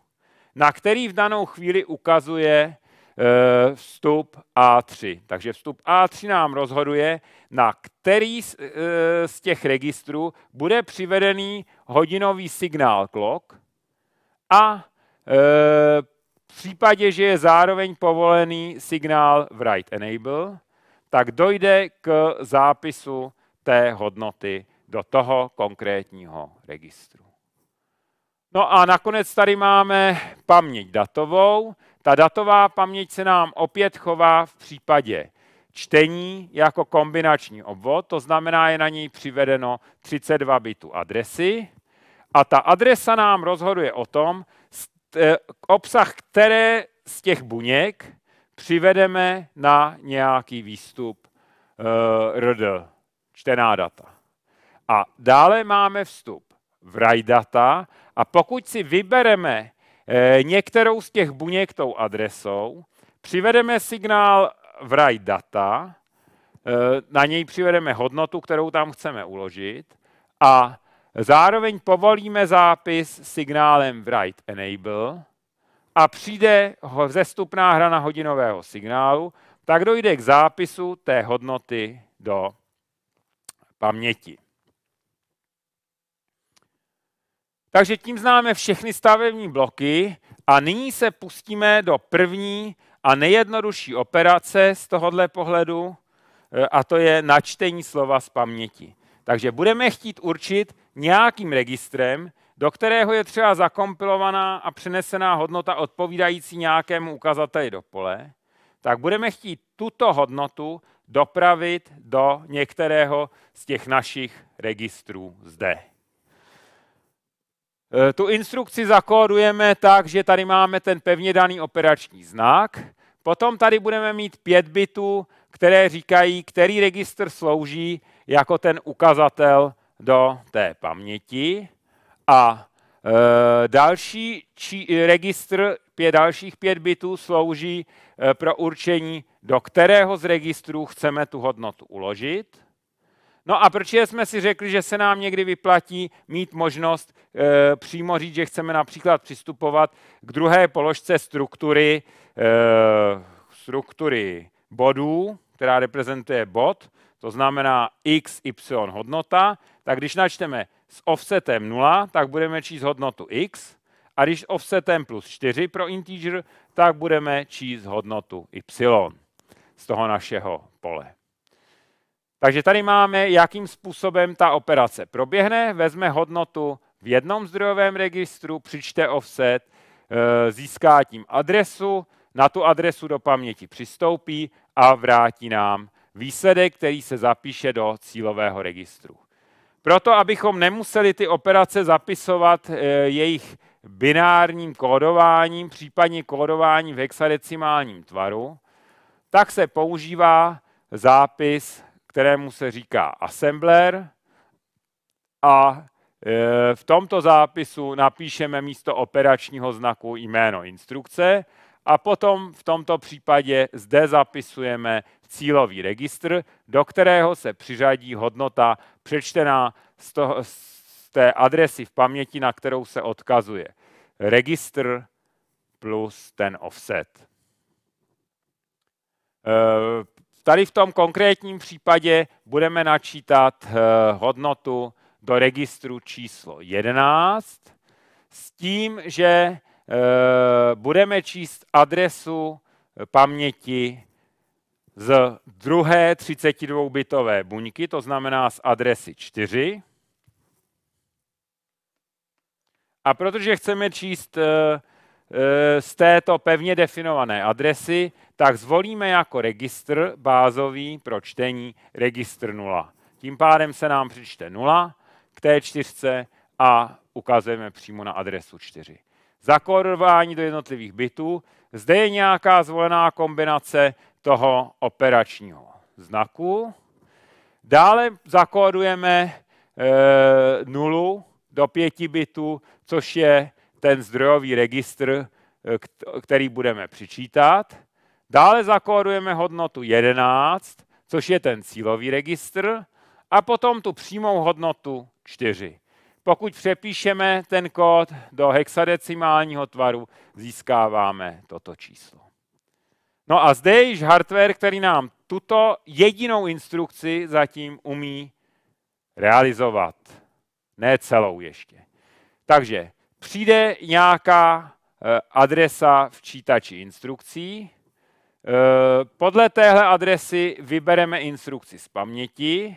na který v danou chvíli ukazuje eh, vstup A3. Takže vstup A3 nám rozhoduje, na který eh, z těch registrů bude přivedený hodinový signál klok. a eh, v případě, že je zároveň povolený signál write enable, tak dojde k zápisu té hodnoty do toho konkrétního registru. No a nakonec tady máme paměť datovou. Ta datová paměť se nám opět chová v případě čtení jako kombinační obvod, to znamená, je na něj přivedeno 32 bitů adresy a ta adresa nám rozhoduje o tom, eh, obsah které z těch buněk přivedeme na nějaký výstup eh, RD, čtená data. A dále máme vstup v data a pokud si vybereme eh, některou z těch buněk tou adresou, přivedeme signál v data, eh, na něj přivedeme hodnotu, kterou tam chceme uložit a zároveň povolíme zápis signálem write enable a přijde zestupná hra na hodinového signálu, tak dojde k zápisu té hodnoty do paměti. Takže tím známe všechny stavební bloky a nyní se pustíme do první a nejjednodušší operace z tohohle pohledu e, a to je načtení slova z paměti. Takže budeme chtít určit nějakým registrem, do kterého je třeba zakompilovaná a přenesená hodnota odpovídající nějakému ukazateli do pole, tak budeme chtít tuto hodnotu dopravit do některého z těch našich registrů zde. Eh, tu instrukci zakódujeme tak, že tady máme ten pevně daný operační znak. Potom tady budeme mít pět bitů, které říkají, který registr slouží jako ten ukazatel do té paměti. A e, další či, registr, pět, dalších pět bitů slouží e, pro určení, do kterého z registrů chceme tu hodnotu uložit. No a proč jsme si řekli, že se nám někdy vyplatí mít možnost e, přímo říct, že chceme například přistupovat k druhé položce struktury, e, struktury bodů, která reprezentuje bod, to znamená x, y hodnota, tak když načteme s offsetem 0, tak budeme číst hodnotu x, a když offsetem plus 4 pro integer, tak budeme číst hodnotu y z toho našeho pole. Takže tady máme, jakým způsobem ta operace proběhne. Vezme hodnotu v jednom zdrojovém registru, přičte offset, eh, získá tím adresu, na tu adresu do paměti přistoupí a vrátí nám výsledek, který se zapíše do cílového registru. Proto, abychom nemuseli ty operace zapisovat eh, jejich binárním kódováním, případně kódováním v hexadecimálním tvaru, tak se používá zápis kterému se říká assembler a e, v tomto zápisu napíšeme místo operačního znaku jméno instrukce a potom v tomto případě zde zapisujeme cílový registr, do kterého se přiřadí hodnota přečtená z, toho, z té adresy v paměti, na kterou se odkazuje. Registr plus ten offset. E, Tady v tom konkrétním případě budeme načítat eh, hodnotu do registru číslo 11 s tím, že eh, budeme číst adresu eh, paměti z druhé 32-bitové buňky, to znamená z adresy 4. A protože chceme číst Eh, z této pevně definované adresy, tak zvolíme jako registr bázový pro čtení registr 0. Tím pádem se nám přičte 0 k té čtyřce a ukazujeme přímo na adresu 4. Zakódování do jednotlivých bitů. Zde je nějaká zvolená kombinace toho operačního znaku. Dále zakódujeme e, nulu do pěti bitů, což je ten zdrojový registr, eh, který budeme přičítat. Dále zakódujeme hodnotu 11, což je ten cílový registr, a potom tu přímou hodnotu 4. Pokud přepíšeme ten kód do hexadecimálního tvaru, získáváme toto číslo. No a zde je již hardware, který nám tuto jedinou instrukci zatím umí realizovat. Ne celou ještě. Takže přijde nějaká eh, adresa v čítači instrukcí. Eh, podle téhle adresy vybereme instrukci z paměti.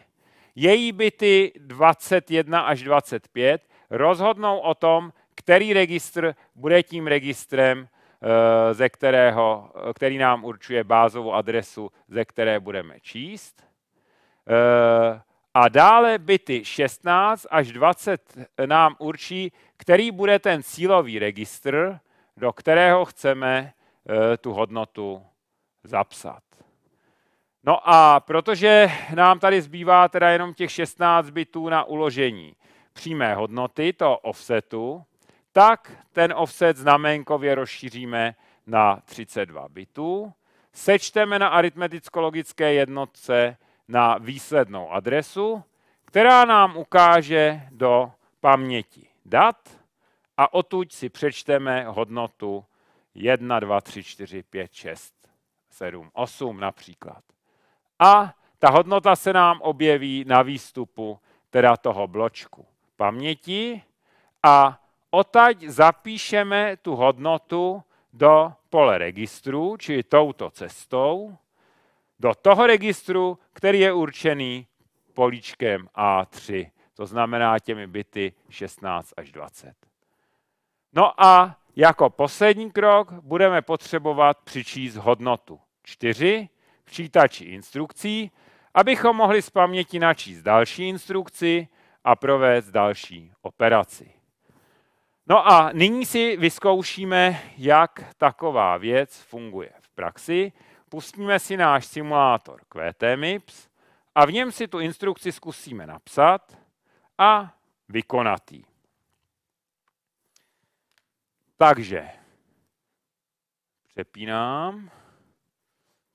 Její byty 21 až 25 rozhodnou o tom, který registr bude tím registrem, eh, ze kterého, který nám určuje bázovou adresu, ze které budeme číst. A dále byty 16 až 20 nám určí, který bude ten cílový registr, do kterého chceme eh, tu hodnotu zapsat. No a protože nám tady zbývá teda jenom těch 16 bitů na uložení přímé hodnoty, to offsetu, tak ten offset znamenkově rozšíříme na 32 bitů, sečteme na aritmeticko-logické jednotce na výslednou adresu, která nám ukáže do paměti dat a odtud si přečteme hodnotu 1, 2, 3, 4, 5, 6, 7, 8 například. A ta hodnota se nám objeví na výstupu teda toho bločku paměti a otať zapíšeme tu hodnotu do pole registru, čili touto cestou, do toho registru, který je určený políčkem A3, to znamená těmi byty 16 až 20. No a jako poslední krok budeme potřebovat přičíst hodnotu 4 v čítači instrukcí, abychom mohli z paměti načíst další instrukci a provést další operaci. No a nyní si vyzkoušíme, jak taková věc funguje v praxi. Pustíme si náš simulátor QTMIPS a v něm si tu instrukci zkusíme napsat a vykonat ji. Takže přepínám,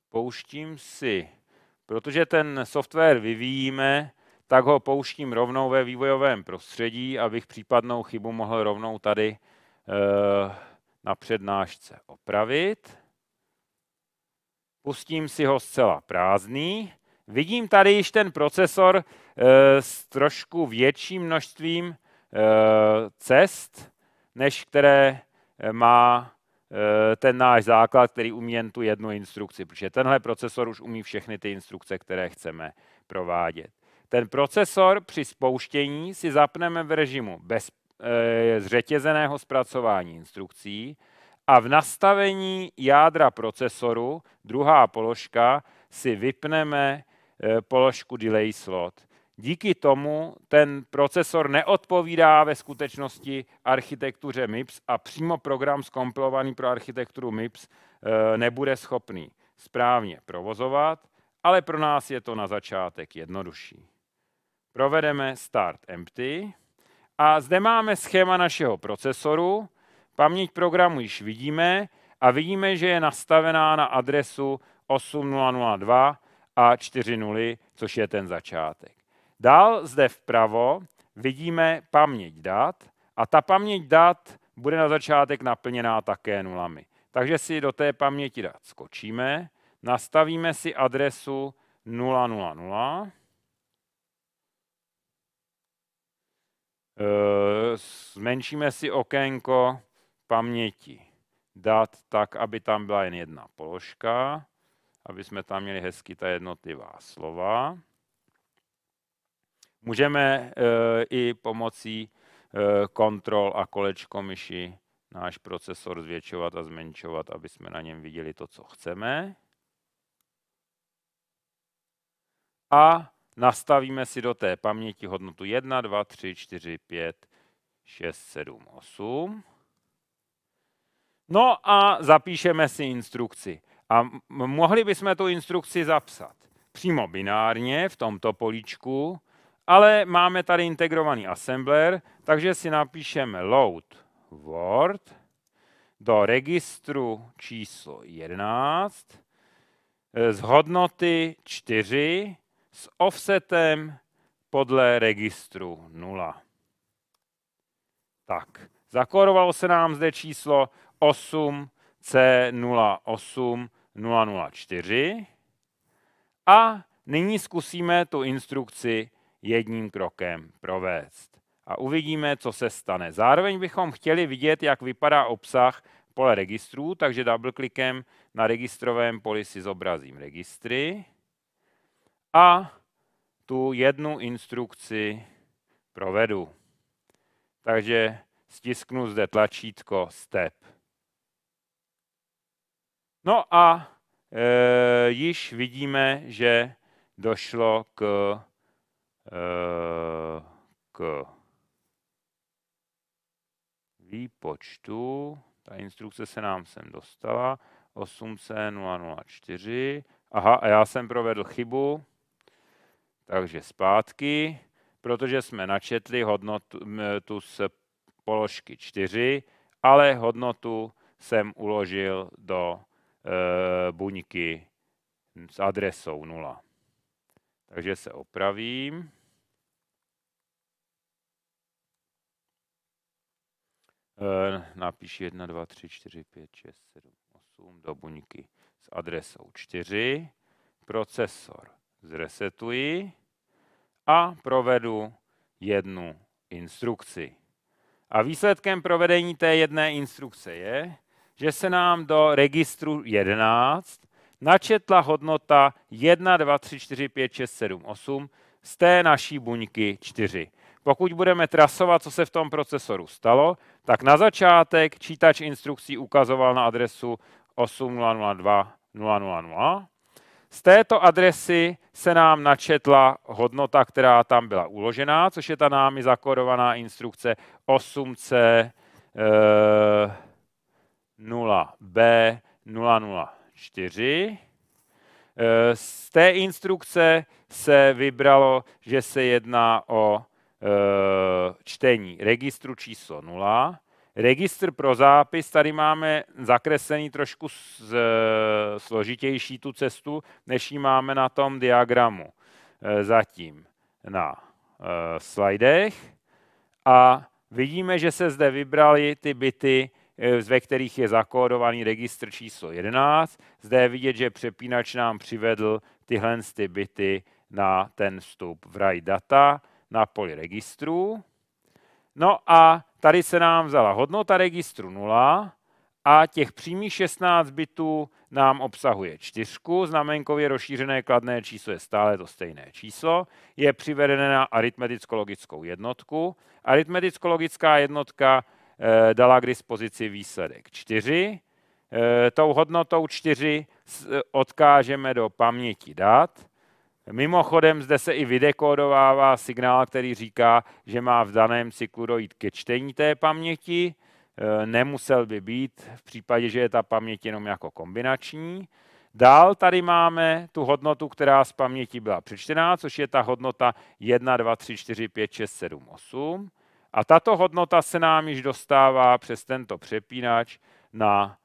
pouštím si, protože ten software vyvíjíme, tak ho pouštím rovnou ve vývojovém prostředí, abych případnou chybu mohl rovnou tady e, na přednášce opravit pustím si ho zcela prázdný. Vidím tady již ten procesor eh, s trošku větším množstvím eh, cest, než které eh, má ten náš základ, který umí jen tu jednu instrukci, protože tenhle procesor už umí všechny ty instrukce, které chceme provádět. Ten procesor při spouštění si zapneme v režimu bez zřetězeného zpracování instrukcí, a v nastavení jádra procesoru, druhá položka, si vypneme e, položku delay slot. Díky tomu ten procesor neodpovídá ve skutečnosti architektuře MIPS a přímo program zkomplovaný pro architekturu MIPS e, nebude schopný správně provozovat, ale pro nás je to na začátek jednodušší. Provedeme start empty a zde máme schéma našeho procesoru, Paměť programu již vidíme a vidíme, že je nastavená na adresu 8002 a 40, což je ten začátek. Dál zde vpravo vidíme paměť dat a ta paměť dat bude na začátek naplněná také nulami. Takže si do té paměti dat skočíme, nastavíme si adresu 000, eh, zmenšíme si okénko paměti dát tak, aby tam byla jen jedna položka, aby jsme tam měli hezky ta jednotlivá slova. Můžeme e, i pomocí e, kontrol a kolečko myši náš procesor zvětšovat a zmenšovat, aby jsme na něm viděli to, co chceme. A nastavíme si do té paměti hodnotu 1, 2, 3, 4, 5, 6, 7, 8. No a zapíšeme si instrukci. A mohli bychom tu instrukci zapsat přímo binárně v tomto políčku, ale máme tady integrovaný assembler, takže si napíšeme load word do registru číslo 11 e, z hodnoty 4 s offsetem podle registru 0. Tak, zakorovalo se nám zde číslo 8C08004 a nyní zkusíme tu instrukci jedním krokem provést. A uvidíme, co se stane. Zároveň bychom chtěli vidět, jak vypadá obsah pole registrů, takže double klikem na registrovém poli si zobrazím registry a tu jednu instrukci provedu. Takže stisknu zde tlačítko Step. No a e, již vidíme, že došlo k, e, k výpočtu. Ta instrukce se nám sem dostala. 8C004. Aha, a já jsem provedl chybu. Takže zpátky, protože jsme načetli hodnotu tu z položky 4, ale hodnotu jsem uložil do Eh, buňky s adresou 0. Takže se opravím. Eh, napíš 1, 2, 3, 4, 5, 6, 7, 8 do buňky s adresou 4. Procesor zresetuji a provedu jednu instrukci. A výsledkem provedení té jedné instrukce je, že se nám do registru 11 načetla hodnota 1, 2, 3, 4, 5, 6, 7, 8 z té naší buňky 4. Pokud budeme trasovat, co se v tom procesoru stalo, tak na začátek čítač instrukcí ukazoval na adresu 8002000. Z této adresy se nám načetla hodnota, která tam byla uložená, což je ta námi zakodovaná instrukce 8C. Eh, 0B 004. Eh, z té instrukce se vybralo, že se jedná o eh, čtení registru číslo 0. Registr pro zápis, tady máme zakreslený trošku z, složitější tu cestu, než ji máme na tom diagramu eh, zatím na slidech. A vidíme, že se zde vybrali ty byty E, ve kterých je zakódovaný registr číslo 11. Zde je vidět, že přepínač nám přivedl tyhle ty byty na ten vstup v RAI data na poli registrů. No a tady se nám vzala hodnota registru 0 a těch přímých 16 bitů nám obsahuje čtyřku, znamenkově rozšířené kladné číslo je stále to stejné číslo, je přivedené na aritmeticko-logickou jednotku. Aritmeticko-logická jednotka Eh, dala k dispozici výsledek 4. Eh, tou hodnotou 4 eh, odkážeme do paměti dat. Mimochodem zde se i vydekodovává signál, který říká, že má v daném cyklu dojít ke čtení té paměti. Nemusel by být v případě, že je ta paměť jenom jako kombinační. Dál tady máme tu hodnotu, která z paměti byla přečtená, což je ta hodnota 1, 2, 3, 4, 5, 6, 7, 8. A tato hodnota se nám již dostává přes tento přepínač na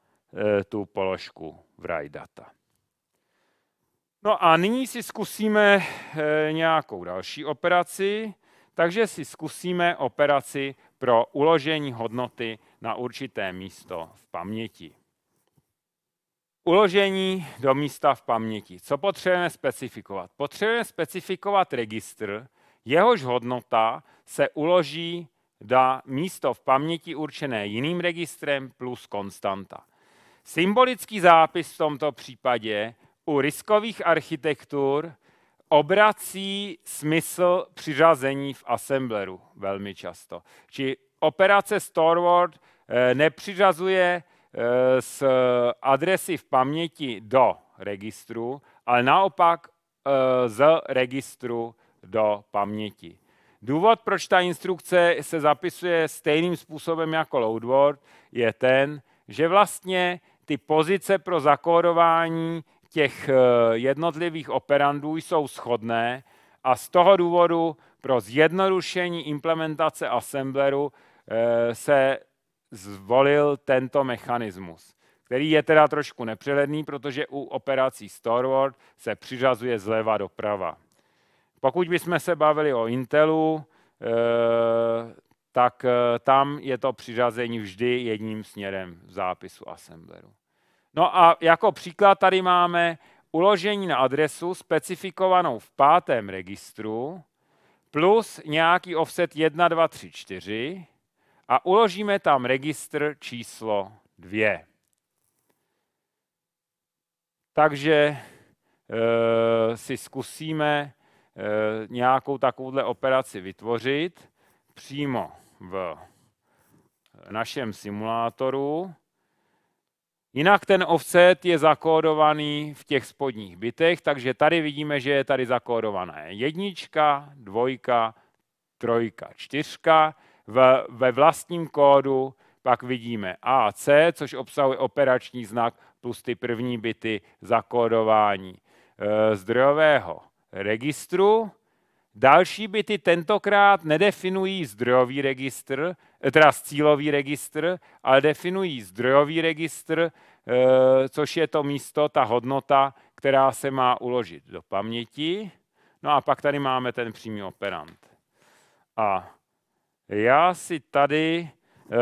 e, tu položku v RAI data. No a nyní si zkusíme e, nějakou další operaci, takže si zkusíme operaci pro uložení hodnoty na určité místo v paměti. Uložení do místa v paměti. Co potřebujeme specifikovat? Potřebujeme specifikovat registr, jehož hodnota se uloží dá místo v paměti určené jiným registrem plus konstanta. Symbolický zápis v tomto případě u riskových architektur obrací smysl přiřazení v assembleru velmi často. Či operace Storeward eh, nepřiřazuje z eh, adresy v paměti do registru, ale naopak eh, z registru do paměti. Důvod, proč ta instrukce se zapisuje stejným způsobem jako loadword, je ten, že vlastně ty pozice pro zakódování těch eh, jednotlivých operandů jsou shodné a z toho důvodu pro zjednodušení implementace assembleru eh, se zvolil tento mechanismus, který je teda trošku nepřehledný, protože u operací Storeward se přiřazuje zleva doprava. Pokud bychom se bavili o Intelu, eh, tak eh, tam je to přiřazení vždy jedním směrem v zápisu assembleru. No a jako příklad tady máme uložení na adresu specifikovanou v pátém registru plus nějaký offset 1, 2, 3, 4 a uložíme tam registr číslo 2. Takže e, si zkusíme Eh, nějakou takovouhle operaci vytvořit přímo v našem simulátoru. Jinak ten offset je zakódovaný v těch spodních bitech, takže tady vidíme, že je tady zakódovaná jednička, dvojka, trojka, čtyřka. V, ve vlastním kódu pak vidíme AC, což obsahuje operační znak plus ty první bity zakódování e, zdrojového registru. Další byty tentokrát nedefinují zdrojový registr, eh, teda cílový registr, ale definují zdrojový registr, eh, což je to místo, ta hodnota, která se má uložit do paměti. No a pak tady máme ten přímý operant. A já si tady eh,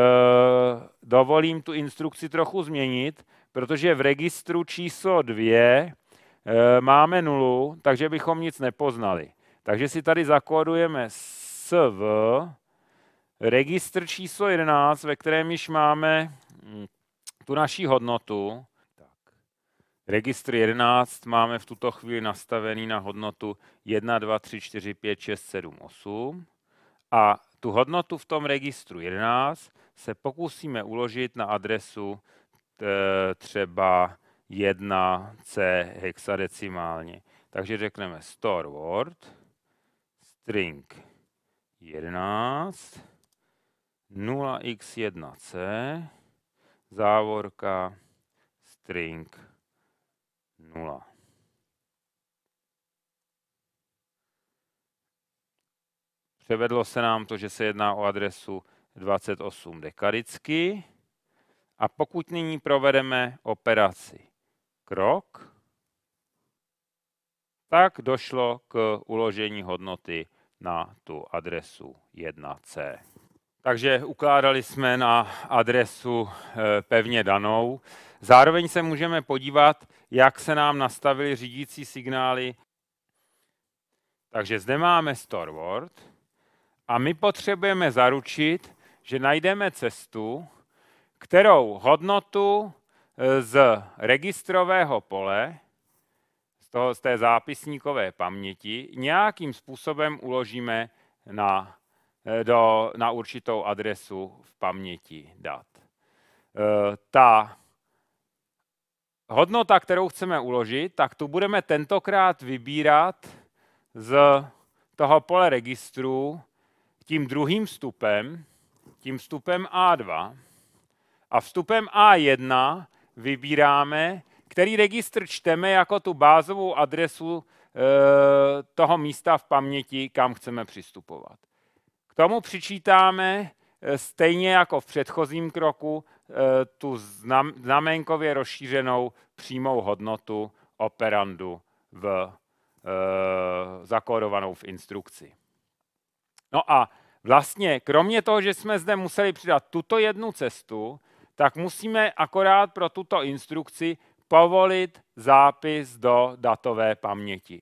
dovolím tu instrukci trochu změnit, protože v registru číslo 2 Eh, máme nulu, takže bychom nic nepoznali. Takže si tady zakódujeme sv, registr číslo 11, ve kterém již máme hm, tu naší hodnotu. Tak. Registr 11 máme v tuto chvíli nastavený na hodnotu 1, 2, 3, 4, 5, 6, 7, 8. A tu hodnotu v tom registru 11 se pokusíme uložit na adresu eh, třeba 1C hexadecimálně. Takže řekneme store word string 11 0x1c závorka string 0. Převedlo se nám to, že se jedná o adresu 28 dekaricky. A pokud nyní provedeme operaci krok, tak došlo k uložení hodnoty na tu adresu 1C. Takže ukládali jsme na adresu eh, pevně danou. Zároveň se můžeme podívat, jak se nám nastavily řídící signály. Takže zde máme Storward a my potřebujeme zaručit, že najdeme cestu, kterou hodnotu Eh, z registrového pole, z, toho, z té zápisníkové paměti, nějakým způsobem uložíme na, eh, do, na určitou adresu v paměti dat. Eh, ta hodnota, kterou chceme uložit, tak tu budeme tentokrát vybírat z toho pole registru tím druhým vstupem, tím vstupem A2. A vstupem A1 vybíráme, který registr čteme jako tu bázovou adresu e, toho místa v paměti, kam chceme přistupovat. K tomu přičítáme e, stejně jako v předchozím kroku e, tu znam, znamenkově rozšířenou přímou hodnotu operandu v, e, zakódovanou v instrukci. No a vlastně, kromě toho, že jsme zde museli přidat tuto jednu cestu, tak musíme akorát pro tuto instrukci povolit zápis do datové paměti.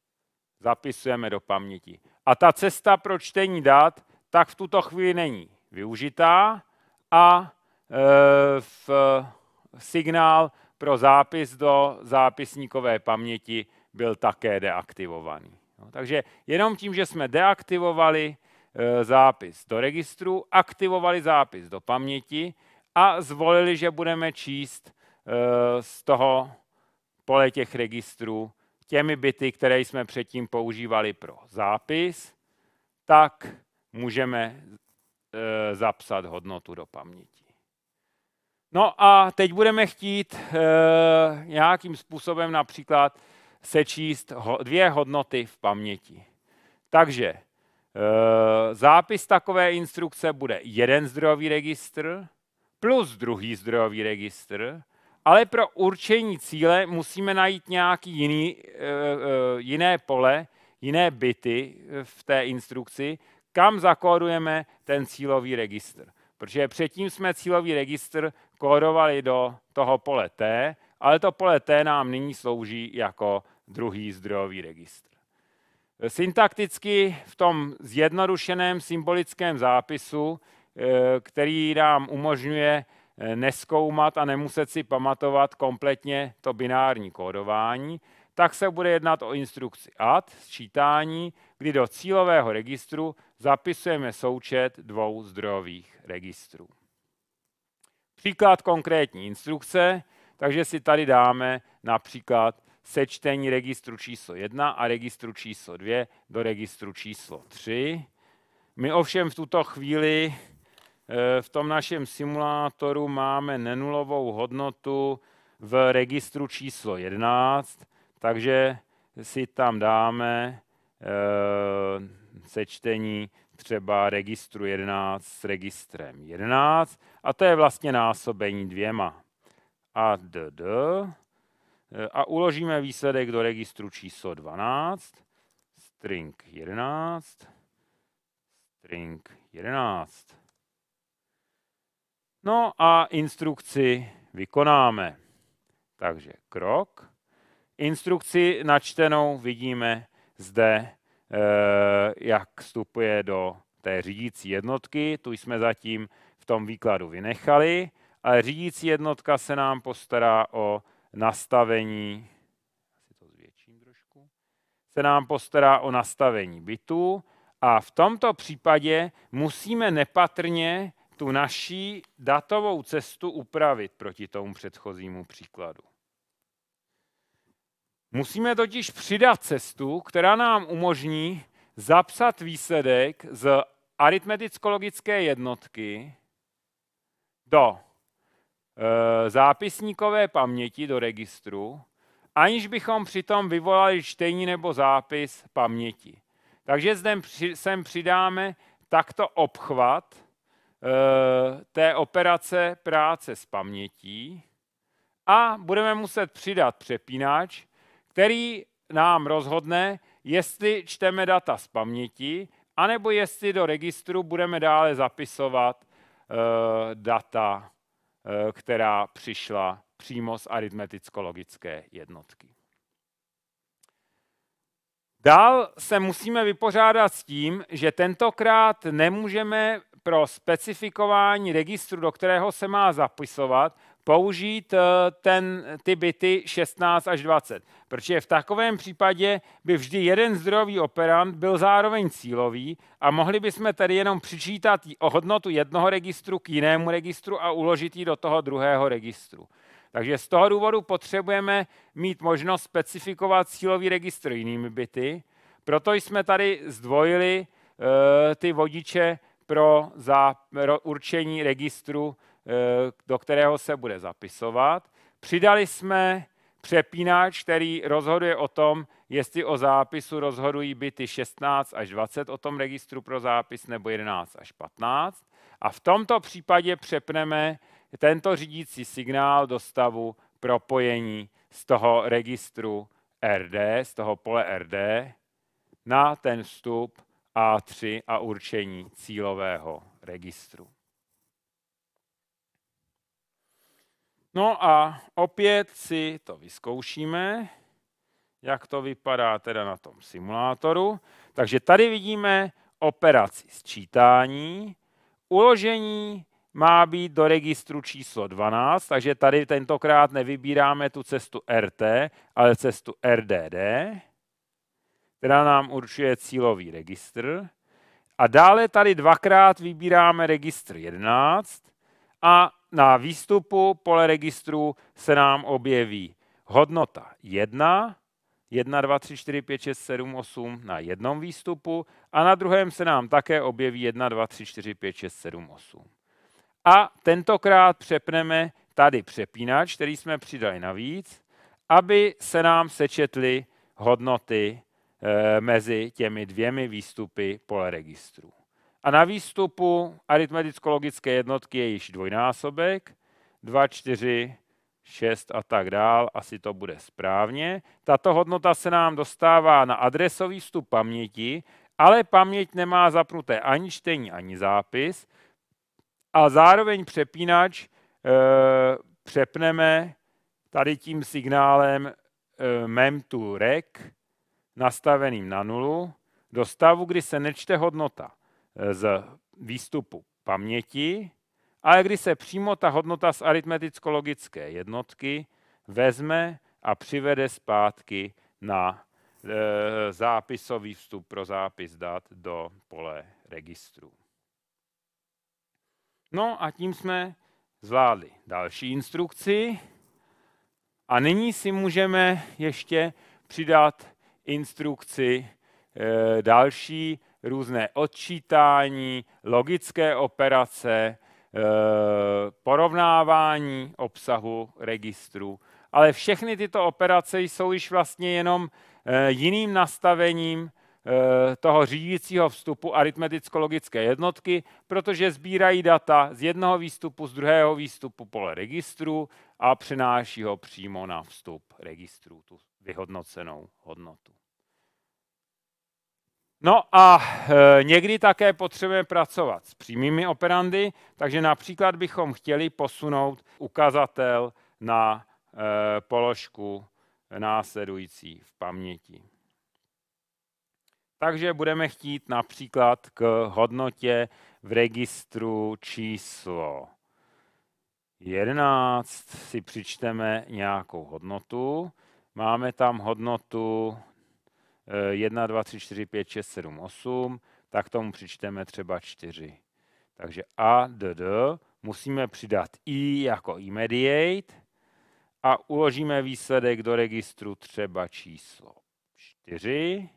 Zapisujeme do paměti. A ta cesta pro čtení dat tak v tuto chvíli není využitá a e, v signál pro zápis do zápisníkové paměti byl také deaktivovaný. No, takže jenom tím, že jsme deaktivovali e, zápis do registru, aktivovali zápis do paměti, a zvolili, že budeme číst eh, z toho pole těch registrů těmi byty, které jsme předtím používali pro zápis, tak můžeme eh, zapsat hodnotu do paměti. No a teď budeme chtít eh, nějakým způsobem například sečíst dvě hodnoty v paměti. Takže zápis takové instrukce bude jeden zdrojový registr, plus druhý zdrojový registr, ale pro určení cíle musíme najít nějaký jiný, eh, eh, jiné pole, jiné byty eh, v té instrukci, kam zakódujeme ten cílový registr. Protože předtím jsme cílový registr kódovali do toho pole T, ale to pole T nám nyní slouží jako druhý zdrojový registr. Syntakticky v tom zjednodušeném symbolickém zápisu Eh, který nám umožňuje eh, neskoumat a nemuset si pamatovat kompletně to binární kódování, tak se bude jednat o instrukci AD, sčítání, kdy do cílového registru zapisujeme součet dvou zdrojových registrů. Příklad konkrétní instrukce, takže si tady dáme například sečtení registru číslo 1 a registru číslo 2 do registru číslo 3. My ovšem v tuto chvíli Eh, v tom našem simulátoru máme nenulovou hodnotu v registru číslo 11, takže si tam dáme eh, sečtení třeba registru 11 s registrem 11 a to je vlastně násobení dvěma. A d, eh, a uložíme výsledek do registru číslo 12, string 11, string 11. No a instrukci vykonáme. Takže krok. Instrukci načtenou vidíme zde, eh, jak vstupuje do té řídící jednotky. Tu jsme zatím v tom výkladu vynechali, ale řídící jednotka se nám postará o nastavení se nám postará o nastavení bytu a v tomto případě musíme nepatrně tu naší datovou cestu upravit proti tomu předchozímu příkladu. Musíme totiž přidat cestu, která nám umožní zapsat výsledek z aritmeticko-logické jednotky do e, zápisníkové paměti, do registru, aniž bychom přitom vyvolali čtení nebo zápis paměti. Takže zde při, sem přidáme takto obchvat Eh, té operace práce s pamětí a budeme muset přidat přepínač, který nám rozhodne, jestli čteme data z paměti, anebo jestli do registru budeme dále zapisovat eh, data, eh, která přišla přímo z aritmeticko-logické jednotky. Dál se musíme vypořádat s tím, že tentokrát nemůžeme pro specifikování registru, do kterého se má zapisovat, použít eh, ten, ty byty 16 až 20. Protože v takovém případě by vždy jeden zdrojový operand byl zároveň cílový a mohli bychom tady jenom přičítat hodnotu jednoho registru k jinému registru a uložit ji do toho druhého registru. Takže z toho důvodu potřebujeme mít možnost specifikovat cílový registr jinými byty. Proto jsme tady zdvojili eh, ty vodiče pro za, určení registru, eh, do kterého se bude zapisovat. Přidali jsme přepínač, který rozhoduje o tom, jestli o zápisu rozhodují byty 16 až 20 o tom registru pro zápis nebo 11 až 15. A v tomto případě přepneme tento řídící signál do stavu propojení z toho registru RD, z toho pole RD, na ten vstup A3 a určení cílového registru. No a opět si to vyzkoušíme, jak to vypadá teda na tom simulátoru. Takže tady vidíme operaci sčítání, uložení má být do registru číslo 12, takže tady tentokrát nevybíráme tu cestu RT, ale cestu RDD, která nám určuje cílový registr. A dále tady dvakrát vybíráme registr 11 a na výstupu pole registru se nám objeví hodnota 1, 1, 2, 3, 4, 5, 6, 7, 8 na jednom výstupu a na druhém se nám také objeví 1, 2, 3, 4, 5, 6, 7, 8. A tentokrát přepneme tady přepínač, který jsme přidali navíc, aby se nám sečetly hodnoty eh, mezi těmi dvěmi výstupy pole registru. A na výstupu aritmeticko-logické jednotky je již dvojnásobek, 2, 4, 6 a tak dál, asi to bude správně. Tato hodnota se nám dostává na adresový vstup paměti, ale paměť nemá zapnuté ani čtení, ani zápis, a zároveň přepínač e, přepneme tady tím signálem e, eh, mem to rec nastaveným na nulu do stavu, kdy se nečte hodnota eh, z výstupu paměti, ale kdy se přímo ta hodnota z aritmeticko-logické jednotky vezme a přivede zpátky na e, zápisový vstup pro zápis dat do pole registru. No a tím jsme zvládli další instrukci. A nyní si můžeme ještě přidat instrukci e, další různé odčítání, logické operace, eh, porovnávání obsahu registru. Ale všechny tyto operace jsou již vlastně jenom eh, jiným nastavením Eh, toho řídícího vstupu aritmeticko-logické jednotky, protože sbírají data z jednoho výstupu, z druhého výstupu pole registru a přenáší ho přímo na vstup registru, tu vyhodnocenou hodnotu. No a eh, někdy také potřebujeme pracovat s přímými operandy, takže například bychom chtěli posunout ukazatel na eh, položku následující v paměti. Takže budeme chtít například k hodnotě v registru číslo 11 si přičteme nějakou hodnotu. Máme tam hodnotu 1, 2, 3, 4, 5, 6, 7, 8, tak tomu přičteme třeba 4. Takže a, d, d, musíme přidat i jako immediate a uložíme výsledek do registru třeba číslo 4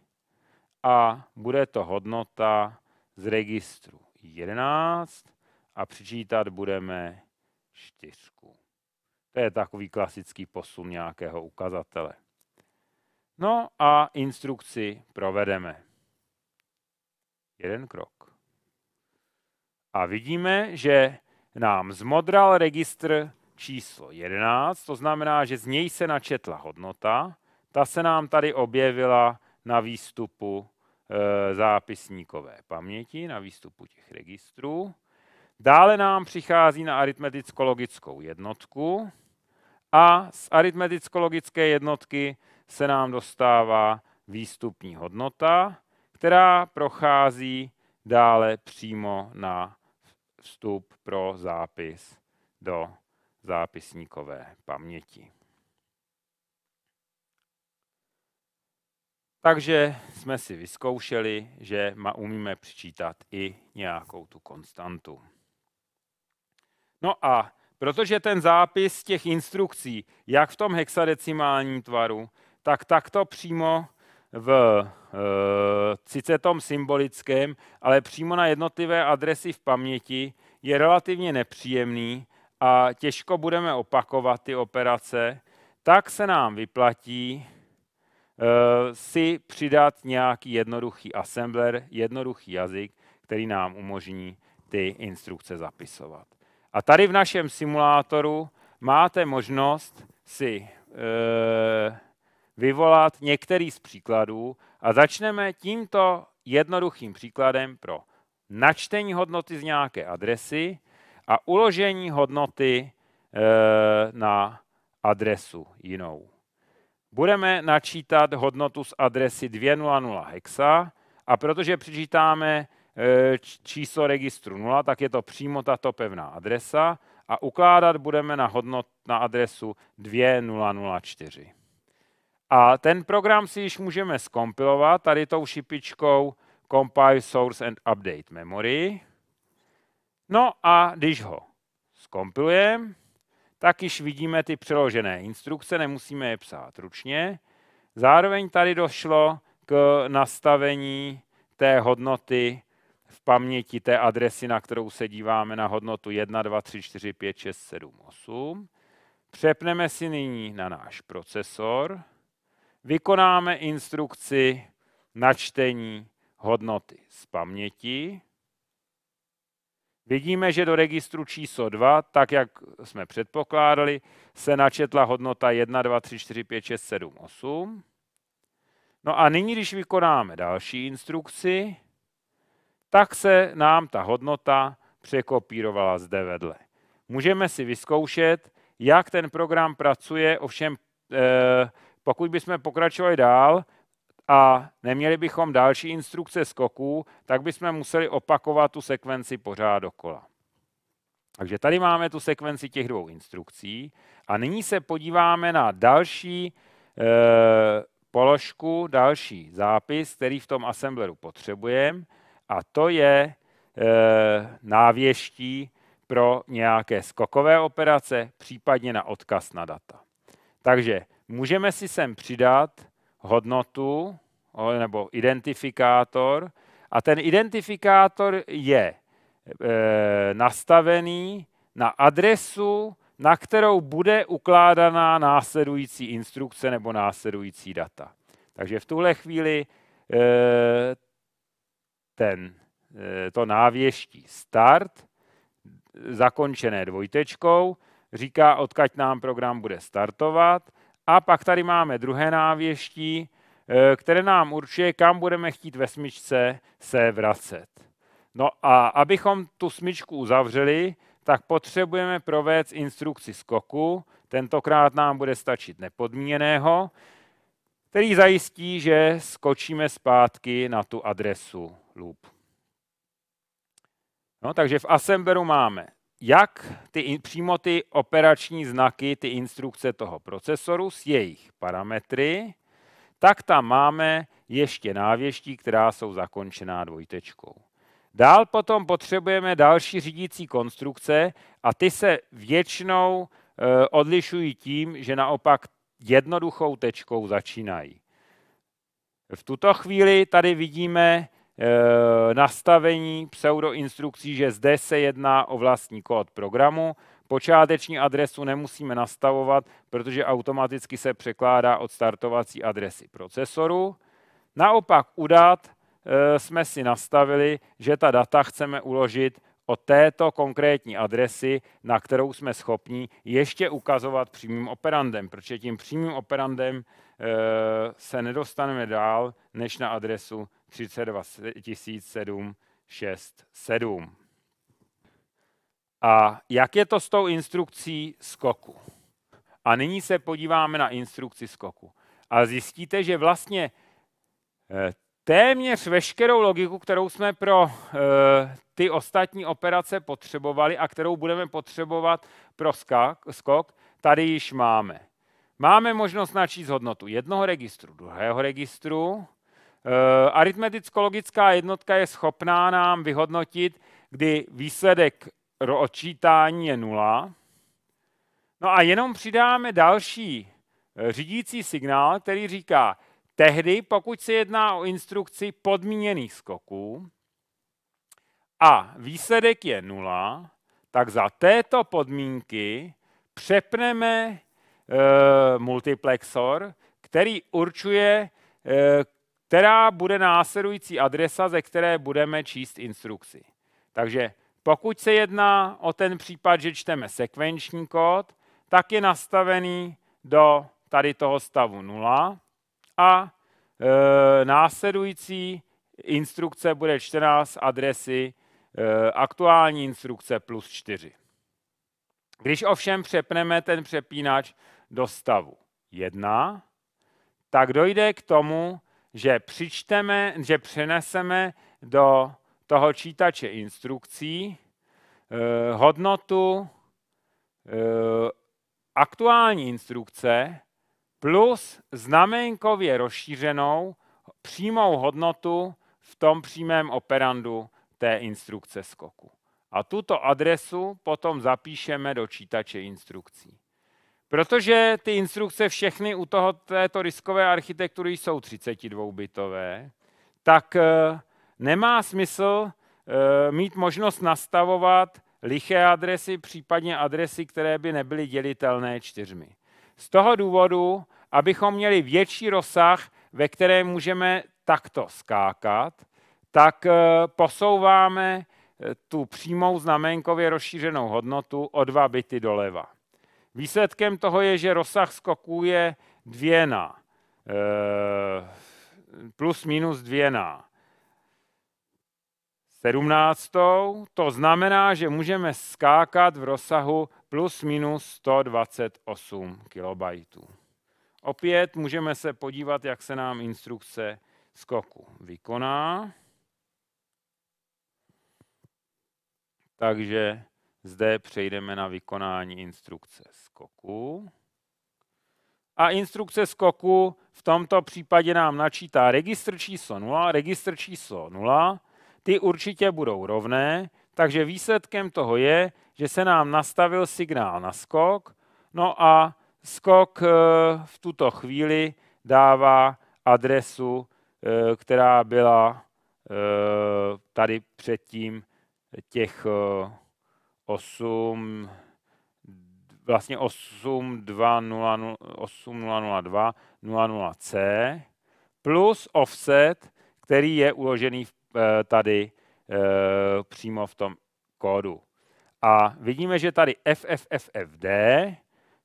a bude to hodnota z registru 11 a přičítat budeme 4. To je takový klasický posun nějakého ukazatele. No a instrukci provedeme. Jeden krok. A vidíme, že nám zmodral registr číslo 11, to znamená, že z něj se načetla hodnota. Ta se nám tady objevila na výstupu Eh, zápisníkové paměti na výstupu těch registrů. Dále nám přichází na aritmeticko-logickou jednotku a z aritmeticko-logické jednotky se nám dostává výstupní hodnota, která prochází dále přímo na vstup pro zápis do zápisníkové paměti. Takže jsme si vyzkoušeli, že ma umíme přičítat i nějakou tu konstantu. No a protože ten zápis těch instrukcí, jak v tom hexadecimálním tvaru, tak takto přímo v e, eh, tom symbolickém, ale přímo na jednotlivé adresy v paměti je relativně nepříjemný a těžko budeme opakovat ty operace, tak se nám vyplatí Eh, si přidat nějaký jednoduchý assembler, jednoduchý jazyk, který nám umožní ty instrukce zapisovat. A tady v našem simulátoru máte možnost si e, vyvolat některý z příkladů a začneme tímto jednoduchým příkladem pro načtení hodnoty z nějaké adresy a uložení hodnoty e, na adresu jinou budeme načítat hodnotu z adresy 200 hexa a protože přičítáme e, číslo registru 0, tak je to přímo tato pevná adresa a ukládat budeme na, hodnot, na adresu 2004. A ten program si již můžeme skompilovat tady tou šipičkou Compile Source and Update Memory. No a když ho skompilujeme, tak již vidíme ty přeložené instrukce, nemusíme je psát ručně. Zároveň tady došlo k nastavení té hodnoty v paměti té adresy, na kterou se díváme na hodnotu 1, 2, 3, 4, 5, 6, 7, 8. Přepneme si nyní na náš procesor. Vykonáme instrukci načtení hodnoty z paměti. Vidíme, že do registru číslo 2, tak jak jsme předpokládali, se načetla hodnota 1, 2, 3, 4, 5, 6, 7, 8. No a nyní, když vykonáme další instrukci, tak se nám ta hodnota překopírovala zde vedle. Můžeme si vyzkoušet, jak ten program pracuje, ovšem eh, pokud bychom pokračovali dál, a neměli bychom další instrukce skoků, tak bychom museli opakovat tu sekvenci pořád dokola. Takže tady máme tu sekvenci těch dvou instrukcí a nyní se podíváme na další e, položku, další zápis, který v tom assembleru potřebujeme a to je e, návěští pro nějaké skokové operace, případně na odkaz na data. Takže můžeme si sem přidat hodnotu nebo identifikátor a ten identifikátor je e, nastavený na adresu, na kterou bude ukládaná následující instrukce nebo následující data. Takže v tuhle chvíli e, ten, e, to návěští start, zakončené dvojtečkou, říká, odkaď nám program bude startovat, a pak tady máme druhé návěští, eh, které nám určuje, kam budeme chtít ve smyčce se vracet. No a abychom tu smyčku uzavřeli, tak potřebujeme provést instrukci skoku, tentokrát nám bude stačit nepodmíněného, který zajistí, že skočíme zpátky na tu adresu loop. No, takže v Assemberu máme jak ty, přímo ty operační znaky, ty instrukce toho procesoru s jejich parametry, tak tam máme ještě návěští, která jsou zakončená dvojtečkou. Dál potom potřebujeme další řídící konstrukce a ty se většinou e, odlišují tím, že naopak jednoduchou tečkou začínají. V tuto chvíli tady vidíme Eh, nastavení pseudoinstrukcí, že zde se jedná o vlastní kód programu. Počáteční adresu nemusíme nastavovat, protože automaticky se překládá od startovací adresy procesoru. Naopak u dat eh, jsme si nastavili, že ta data chceme uložit o této konkrétní adresy, na kterou jsme schopni ještě ukazovat přímým operandem, protože tím přímým operandem eh, se nedostaneme dál než na adresu 32 767. A jak je to s tou instrukcí skoku? A nyní se podíváme na instrukci skoku. A zjistíte, že vlastně eh, téměř veškerou logiku, kterou jsme pro eh, ty ostatní operace potřebovali a kterou budeme potřebovat pro skok, tady již máme. Máme možnost načíst hodnotu jednoho registru, druhého registru, Eh, aritmeticko-logická jednotka je schopná nám vyhodnotit, kdy výsledek odčítání je nula. No a jenom přidáme další eh, řídící signál, který říká, tehdy, pokud se jedná o instrukci podmíněných skoků a výsledek je nula, tak za této podmínky přepneme e, multiplexor, který určuje, e, která bude následující adresa, ze které budeme číst instrukci. Takže pokud se jedná o ten případ, že čteme sekvenční kód, tak je nastavený do tady toho stavu 0 a e, následující instrukce bude čtená z adresy e, aktuální instrukce plus 4. Když ovšem přepneme ten přepínač do stavu 1, tak dojde k tomu, že přičteme, že přeneseme do toho čítače instrukcí eh, hodnotu eh, aktuální instrukce plus znamenkově rozšířenou přímou hodnotu v tom přímém operandu té instrukce skoku. A tuto adresu potom zapíšeme do čítače instrukcí. Protože ty instrukce všechny u toho, této riskové architektury jsou 32-bitové, tak eh, nemá smysl eh, mít možnost nastavovat liché adresy, případně adresy, které by nebyly dělitelné čtyřmi. Z toho důvodu, abychom měli větší rozsah, ve kterém můžeme takto skákat, tak eh, posouváme tu přímou znamenkově rozšířenou hodnotu o dva byty doleva. Výsledkem toho je, že rozsah skoků je dvěna. Eh, plus minus dvěna. Sedmnáctou, 17. To znamená, že můžeme skákat v rozsahu plus minus 128 kB. Opět můžeme se podívat, jak se nám instrukce skoku vykoná. Takže zde přejdeme na vykonání instrukce skoku. A instrukce skoku v tomto případě nám načítá registr číslo 0, registr číslo 0. Ty určitě budou rovné, takže výsledkem toho je, že se nám nastavil signál na skok, no a skok eh, v tuto chvíli dává adresu, eh, která byla eh, tady předtím těch 8, vlastně 8202 00C plus offset, který je uložený eh, tady eh, přímo v tom kódu. A vidíme, že tady FFFFD,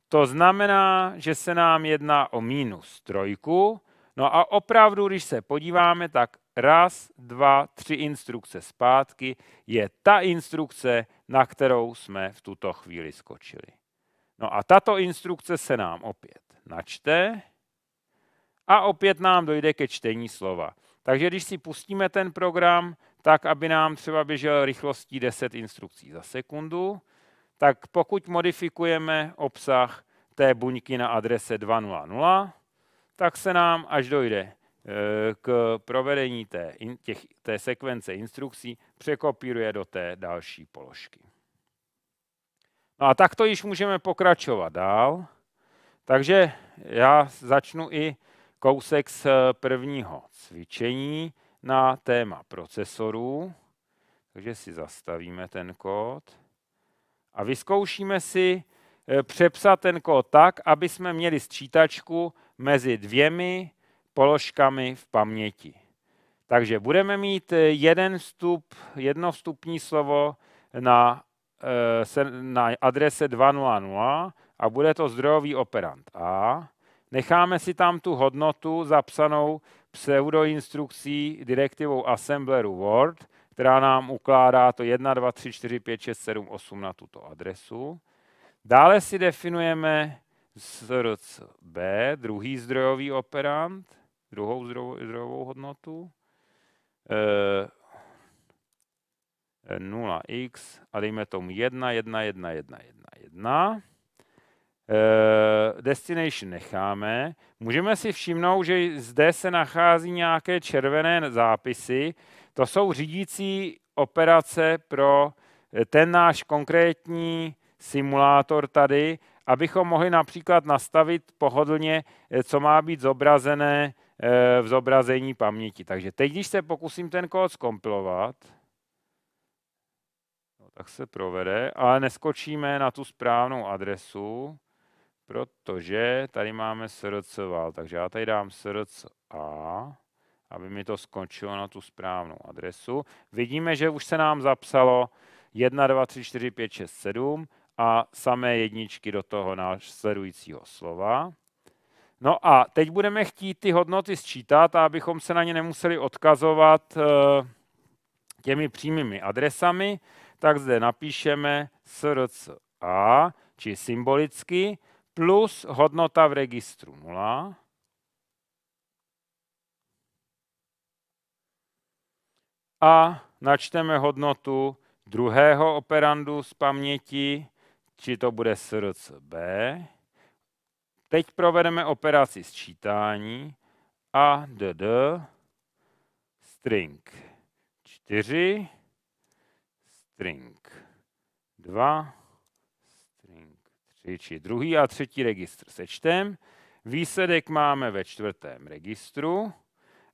to znamená, že se nám jedná o minus trojku. No a opravdu, když se podíváme, tak raz, dva, tři instrukce zpátky je ta instrukce, na kterou jsme v tuto chvíli skočili. No a tato instrukce se nám opět načte a opět nám dojde ke čtení slova. Takže když si pustíme ten program, tak aby nám třeba běžel rychlostí 10 instrukcí za sekundu, tak pokud modifikujeme obsah té buňky na adrese 2.0.0, tak se nám až dojde Eh, k provedení té, těch, té sekvence instrukcí překopíruje do té další položky. No a takto již můžeme pokračovat dál. Takže já začnu i kousek z eh, prvního cvičení na téma procesorů. Takže si zastavíme ten kód a vyzkoušíme si eh, přepsat ten kód tak, aby jsme měli sčítačku mezi dvěmi položkami v paměti. Takže budeme mít eh, jeden vstup, jedno vstupní slovo na, eh, na adrese 2.0.0 a bude to zdrojový operant A. Necháme si tam tu hodnotu zapsanou pseudoinstrukcí direktivou assembleru Word, která nám ukládá to 1, 2, 3, 4, 5, 6, 7, 8 na tuto adresu. Dále si definujeme src B, druhý zdrojový operant, druhou zdrojovou hodnotu, 0x eh, a dejme tomu 1, 1, 1, 1, 1, 1. Destination necháme. Můžeme si všimnout, že zde se nachází nějaké červené zápisy. To jsou řídící operace pro eh, ten náš konkrétní simulátor tady, abychom mohli například nastavit pohodlně, eh, co má být zobrazené Eh, v zobrazení paměti. Takže teď, když se pokusím ten kód zkompilovat, no, tak se provede, ale neskočíme na tu správnou adresu, protože tady máme srdcoval. takže já tady dám src a, aby mi to skončilo na tu správnou adresu. Vidíme, že už se nám zapsalo 1, 2, 3, 4, 5, 6, 7 a samé jedničky do toho následujícího slova. No a teď budeme chtít ty hodnoty sčítat, abychom se na ně nemuseli odkazovat eh, těmi přímými adresami, tak zde napíšeme srca, či symbolicky, plus hodnota v registru 0, a načteme hodnotu druhého operandu z paměti, či to bude srcb, Teď provedeme operaci sčítání a dd string 4 string 2 string 3 či druhý a třetí registr sečtem. Výsledek máme ve čtvrtém registru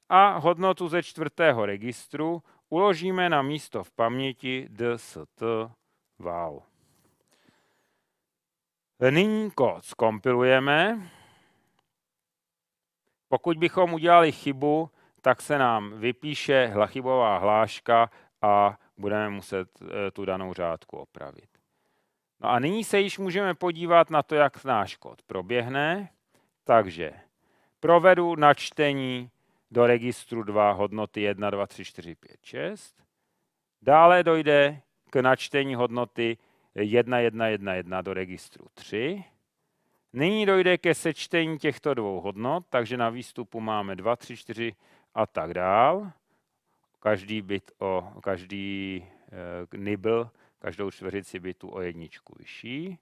a hodnotu ze čtvrtého registru uložíme na místo v paměti dst wow. Nyní kód zkompilujeme. Pokud bychom udělali chybu, tak se nám vypíše chybová hláška a budeme muset eh, tu danou řádku opravit. No a nyní se již můžeme podívat na to, jak náš kód proběhne. Takže provedu načtení do registru 2 hodnoty 1, 2, 3, 4, 5, 6. Dále dojde k načtení hodnoty 1111 do registru 3. Nyní dojde ke sečtení těchto dvou hodnot, takže na výstupu máme 2, 3, 4 a tak dál. Každý bit o, každý e, nibl, každou čtveřici bitu o jedničku vyšší.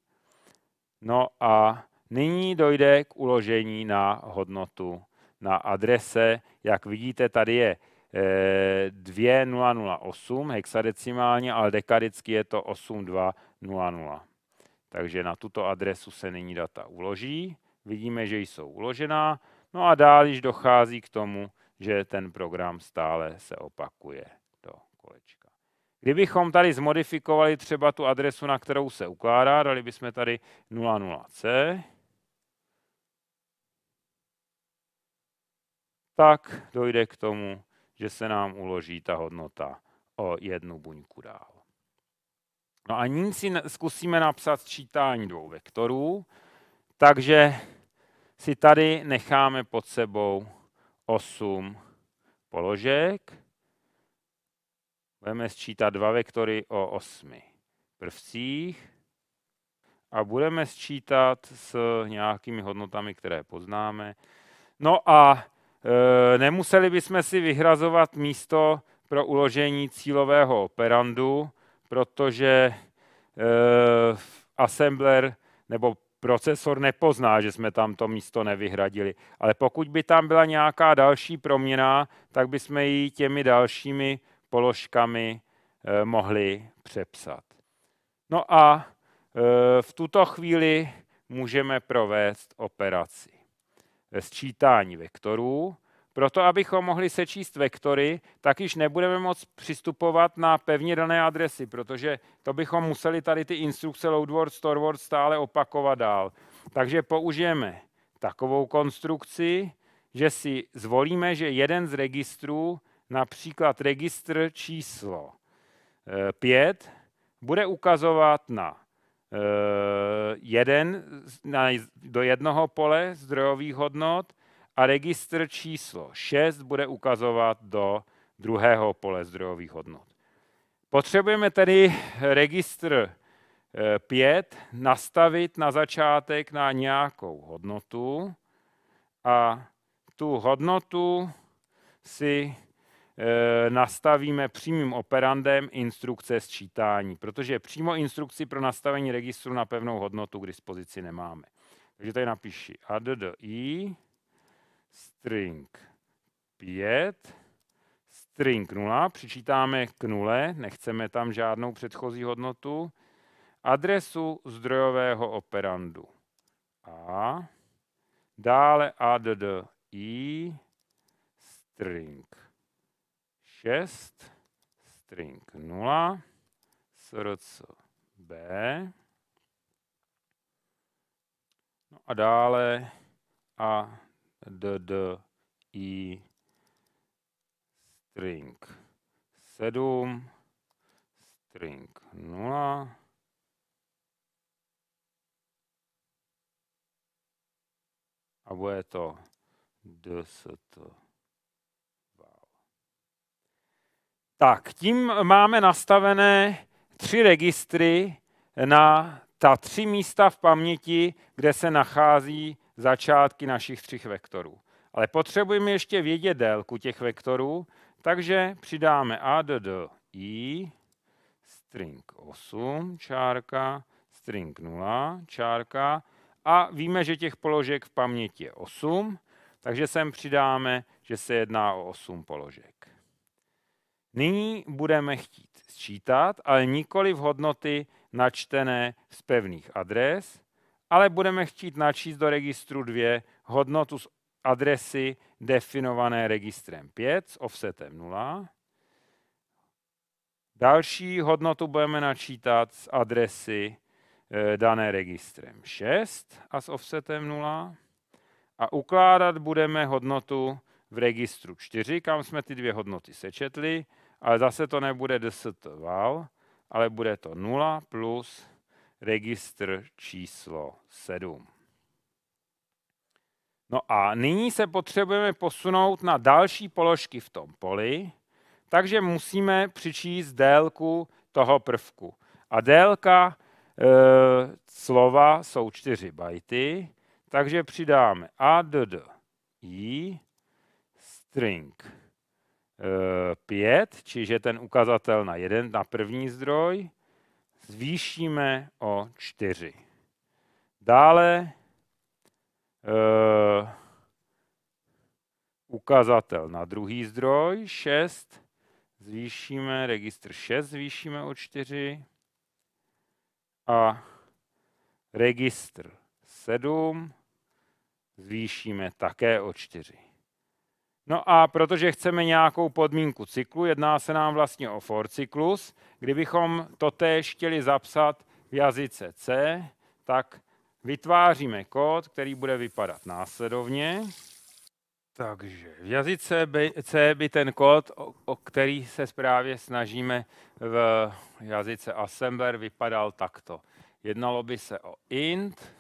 No a nyní dojde k uložení na hodnotu na adrese. Jak vidíte, tady je 2008 eh, hexadecimálně, ale dekadicky je to 8200. Takže na tuto adresu se nyní data uloží. Vidíme, že jsou uložená. No a dál již dochází k tomu, že ten program stále se opakuje do kolečka. Kdybychom tady zmodifikovali třeba tu adresu, na kterou se ukládá, dali bychom tady 00C, tak dojde k tomu, že se nám uloží ta hodnota o jednu buňku dál. No a nyní si zkusíme napsat sčítání dvou vektorů, takže si tady necháme pod sebou 8 položek. Budeme sčítat dva vektory o 8 prvcích a budeme sčítat s nějakými hodnotami, které poznáme. No a Eh, nemuseli bychom si vyhrazovat místo pro uložení cílového operandu, protože eh, assembler nebo procesor nepozná, že jsme tam to místo nevyhradili. Ale pokud by tam byla nějaká další proměna, tak bychom ji těmi dalšími položkami eh, mohli přepsat. No a v tuto chvíli můžeme provést operaci sčítání vektorů. Proto, abychom mohli sečíst vektory, tak již nebudeme moc přistupovat na pevně dané adresy, protože to bychom museli tady ty instrukce loadword, storeword stále opakovat dál. Takže použijeme takovou konstrukci, že si zvolíme, že jeden z registrů, například registr číslo 5, e, bude ukazovat na Eh, jeden na, do jednoho pole zdrojových hodnot a registr číslo 6 bude ukazovat do druhého pole zdrojových hodnot. Potřebujeme tedy registr 5 eh, nastavit na začátek na nějakou hodnotu a tu hodnotu si Eh, nastavíme přímým operandem instrukce sčítání, protože přímo instrukci pro nastavení registru na pevnou hodnotu k dispozici nemáme. Takže tady napíši addi string 5, string 0, přičítáme k nule, nechceme tam žádnou předchozí hodnotu, adresu zdrojového operandu a dále add i string 6, string 0, src B. No a dále a d, d, i, string 7, string 0, a bude to dst Tak, tím máme nastavené tři registry na ta tři místa v paměti, kde se nachází začátky našich třech vektorů. Ale potřebujeme ještě vědět délku těch vektorů, takže přidáme a, d, d, i, string 8, čárka, string 0, čárka a víme, že těch položek v paměti je 8, takže sem přidáme, že se jedná o 8 položek. Nyní budeme chtít sčítat, ale nikoli v hodnoty načtené z pevných adres, ale budeme chtít načíst do registru 2 hodnotu z adresy definované registrem 5 s offsetem 0. Další hodnotu budeme načítat z adresy eh, dané registrem 6 a s offsetem 0. A ukládat budeme hodnotu v registru 4, kam jsme ty dvě hodnoty sečetli, ale zase to nebude dst val, ale bude to 0 plus registr číslo 7. No a nyní se potřebujeme posunout na další položky v tom poli, takže musíme přičíst délku toho prvku. A délka e, slova jsou 4 bajty, takže přidáme add i string 5, eh, čiže ten ukazatel na 1 na první zdroj, zvýšíme o 4. Dále eh, ukazatel na druhý zdroj 6, zvýšíme registr 6, zvýšíme o 4 a registr 7 zvýšíme také o 4. No a protože chceme nějakou podmínku cyklu, jedná se nám vlastně o for cyklus. Kdybychom to též chtěli zapsat v jazyce C, tak vytváříme kód, který bude vypadat následovně. Takže v jazyce C by ten kód, o, o který se právě snažíme v jazyce assembler, vypadal takto. Jednalo by se o int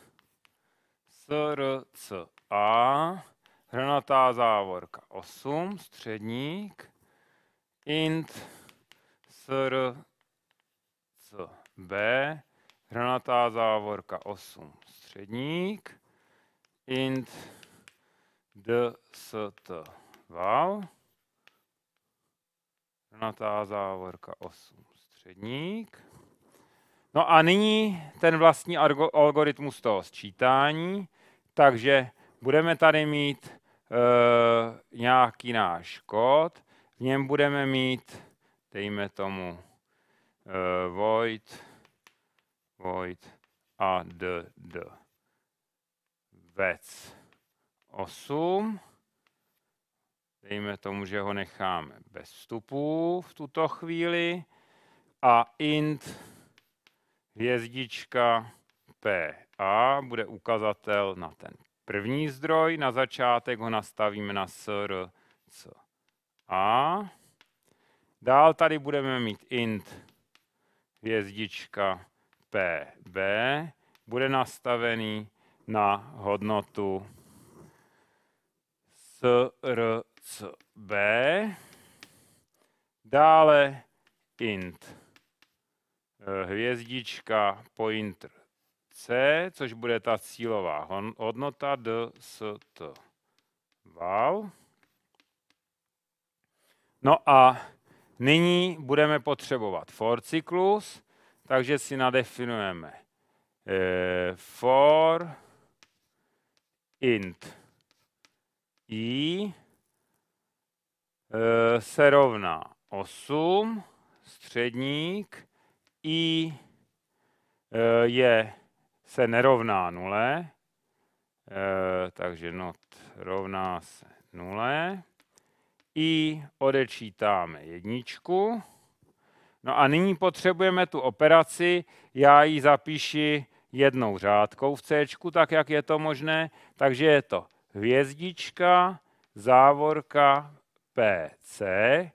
srca hranatá závorka 8, středník, int sr c b, hranatá závorka 8, středník, int d s t val, hranatá závorka 8, středník. No a nyní ten vlastní algoritmus toho sčítání, takže budeme tady mít e, nějaký náš kód, v něm budeme mít, dejme tomu, e, void, void a d, d. Vec 8. Dejme tomu, že ho necháme bez vstupů v tuto chvíli. A int hvězdička PA bude ukazatel na ten první zdroj, na začátek ho nastavíme na sr, c, a. Dál tady budeme mít int hvězdička pb, bude nastavený na hodnotu srcb, dále int eh, hvězdička pointer C, což bude ta cílová hodnota D, S, T. Wow. No a nyní budeme potřebovat for cyklus, takže si nadefinujeme eh, for int i eh, se rovná 8, středník, i eh, je se nerovná nule, e, takže not rovná se nule. I odečítáme jedničku. No a nyní potřebujeme tu operaci, já ji zapíši jednou řádkou v C, tak jak je to možné, takže je to hvězdička, závorka PC, e,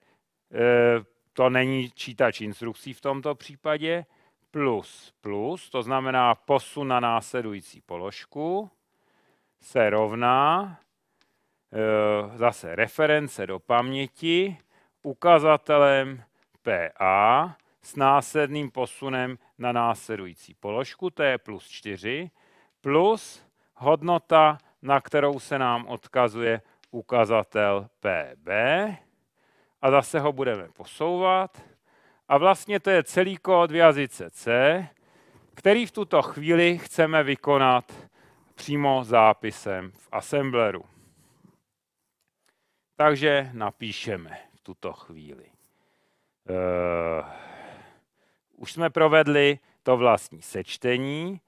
eh, to není čítač instrukcí v tomto případě, plus plus, to znamená posun na následující položku, se rovná e, zase reference do paměti ukazatelem PA s následným posunem na následující položku, to je plus 4, plus hodnota, na kterou se nám odkazuje ukazatel PB. A zase ho budeme posouvat a vlastně to je celý kód v jazyce C, který v tuto chvíli chceme vykonat přímo zápisem v assembleru. Takže napíšeme v tuto chvíli. Uh, už jsme provedli to vlastní sečtení,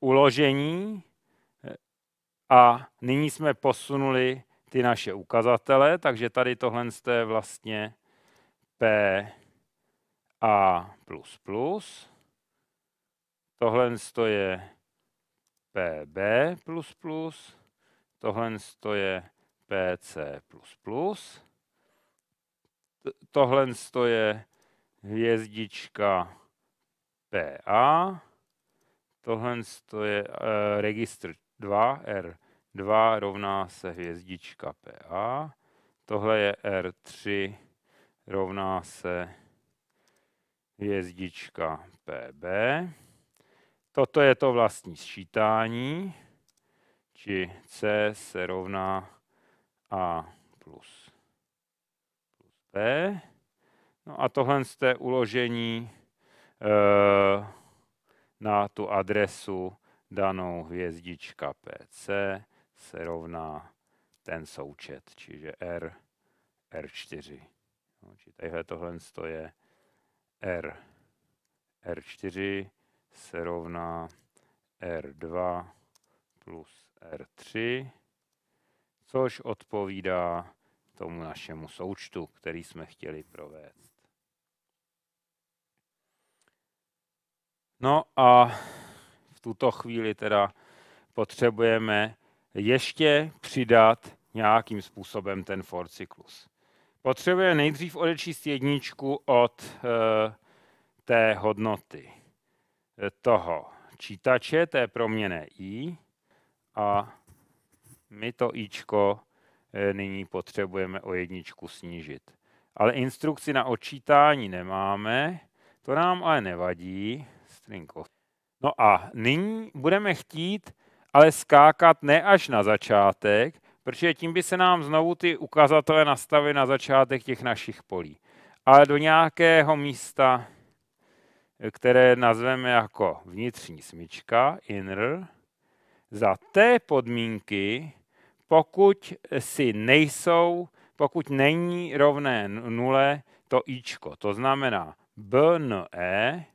uložení eh, a nyní jsme posunuli ty naše ukazatele, takže tady tohle je vlastně P a++. Tohle je PB++. Tohle je PC++. Tohle je hvězdička PA. Tohle je e, registr 2, R2 rovná se hvězdička PA. Tohle je R3 rovná se hvězdička PB. Toto je to vlastní sčítání, či C se rovná A plus, B. No a tohle je uložení e, na tu adresu danou hvězdička PC se rovná ten součet, čiže R, R4. No, či tadyhle tohle je R. R4 se rovná R2 plus R3, což odpovídá tomu našemu součtu, který jsme chtěli provést. No a v tuto chvíli teda potřebujeme ještě přidat nějakým způsobem ten for cyklus potřebuje nejdřív odečíst jedničku od e, té hodnoty eh, toho čítače, té proměné i, a my to ičko eh, nyní potřebujeme o jedničku snížit. Ale instrukci na odčítání nemáme, to nám ale nevadí. String No a nyní budeme chtít ale skákat ne až na začátek, protože tím by se nám znovu ty ukazatele nastavily na začátek těch našich polí. Ale do nějakého místa, které nazveme jako vnitřní smyčka, inner, za té podmínky, pokud si nejsou, pokud není rovné nule to ičko, to znamená BNE,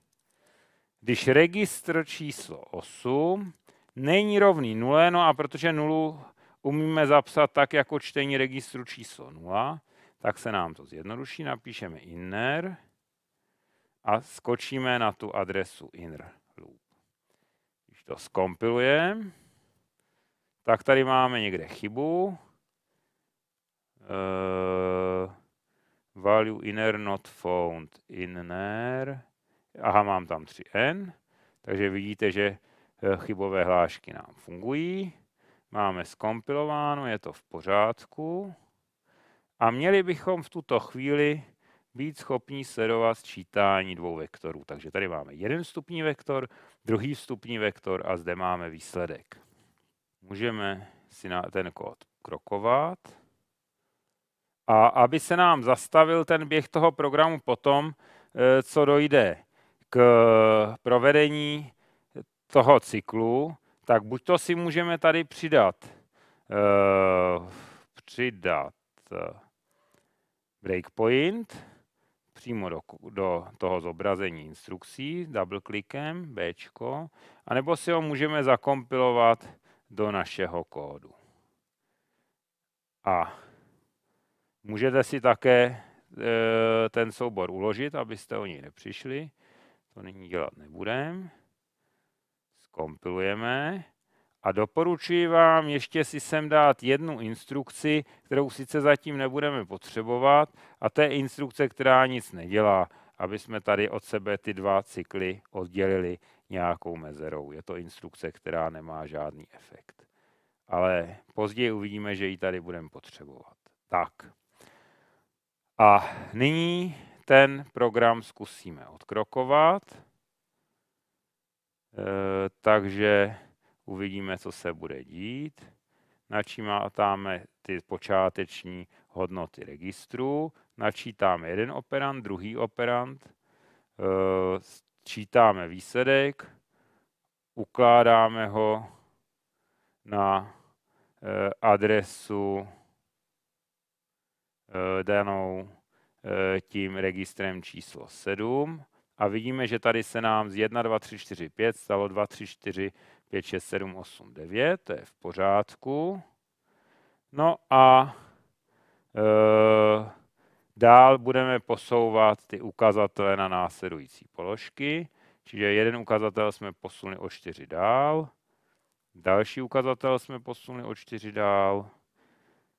když registr číslo 8 není rovný nule, no a protože nulu umíme zapsat tak jako čtení registru číslo 0, tak se nám to zjednoduší, napíšeme inner a skočíme na tu adresu inner loop. Když to skompilujeme, tak tady máme někde chybu. Uh, value inner not found inner. Aha, mám tam 3n, takže vidíte, že eh, chybové hlášky nám fungují. Máme skompilováno, je to v pořádku. A měli bychom v tuto chvíli být schopni sledovat sčítání dvou vektorů. Takže tady máme jeden vstupní vektor, druhý vstupní vektor a zde máme výsledek. Můžeme si na ten kód krokovat. A aby se nám zastavil ten běh toho programu potom, eh, co dojde k provedení toho cyklu, tak buď to si můžeme tady přidat, uh, přidat eh, breakpoint přímo do, do toho zobrazení instrukcí, double klikem, B, anebo si ho můžeme zakompilovat do našeho kódu. A můžete si také e, ten soubor uložit, abyste o něj nepřišli. To nyní dělat nebudeme kompilujeme a doporučuji vám ještě si sem dát jednu instrukci, kterou sice zatím nebudeme potřebovat, a to je instrukce, která nic nedělá, aby jsme tady od sebe ty dva cykly oddělili nějakou mezerou. Je to instrukce, která nemá žádný efekt. Ale později uvidíme, že ji tady budeme potřebovat. Tak. A nyní ten program zkusíme odkrokovat. Eh, takže uvidíme, co se bude dít. Načítáme ty počáteční hodnoty registru, načítáme jeden operand, druhý operand, eh, čítáme výsledek, ukládáme ho na eh, adresu danou tím registrem číslo 7 a vidíme, že tady se nám z 1, 2, 3, 4, 5 stalo 2, 3, 4, 5, 6, 7, 8, 9. To je v pořádku. No a e, dál budeme posouvat ty ukazatele na následující položky. Čiže jeden ukazatel jsme posunuli o 4 dál. Další ukazatel jsme posunuli o 4 dál.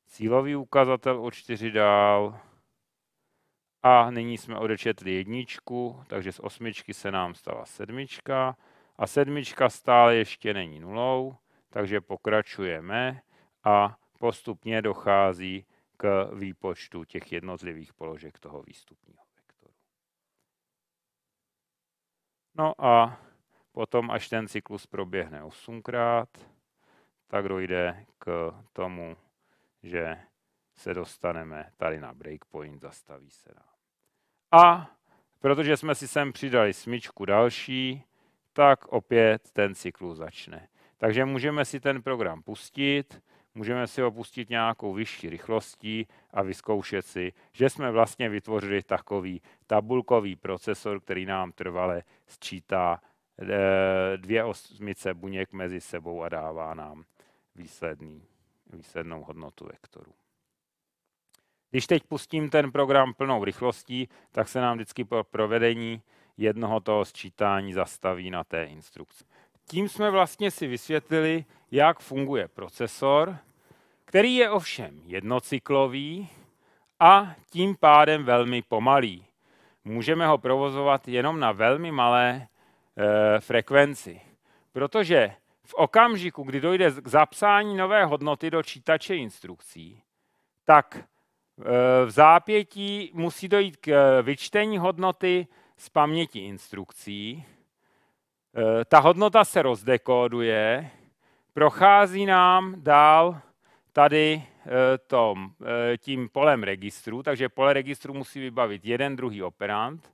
Cílový ukazatel o 4 dál a nyní jsme odečetli jedničku, takže z osmičky se nám stala sedmička. A sedmička stále ještě není nulou, takže pokračujeme a postupně dochází k výpočtu těch jednotlivých položek toho výstupního vektoru. No a potom, až ten cyklus proběhne osmkrát, tak dojde k tomu, že se dostaneme tady na breakpoint, zastaví se nám. A protože jsme si sem přidali smyčku další, tak opět ten cyklus začne. Takže můžeme si ten program pustit, můžeme si ho pustit nějakou vyšší rychlostí a vyzkoušet si, že jsme vlastně vytvořili takový tabulkový procesor, který nám trvale sčítá e, dvě osmice buněk mezi sebou a dává nám výsledný, výslednou hodnotu vektoru. Když teď pustím ten program plnou rychlostí, tak se nám vždycky po provedení jednoho toho sčítání zastaví na té instrukci. Tím jsme vlastně si vysvětlili, jak funguje procesor, který je ovšem jednocyklový a tím pádem velmi pomalý. Můžeme ho provozovat jenom na velmi malé e, frekvenci, protože v okamžiku, kdy dojde k zapsání nové hodnoty do čítače instrukcí, tak Eh, v zápětí musí dojít k eh, vyčtení hodnoty z paměti instrukcí. Eh, ta hodnota se rozdekóduje, prochází nám dál tady tom, tím polem registru, takže pole registru musí vybavit jeden druhý operant.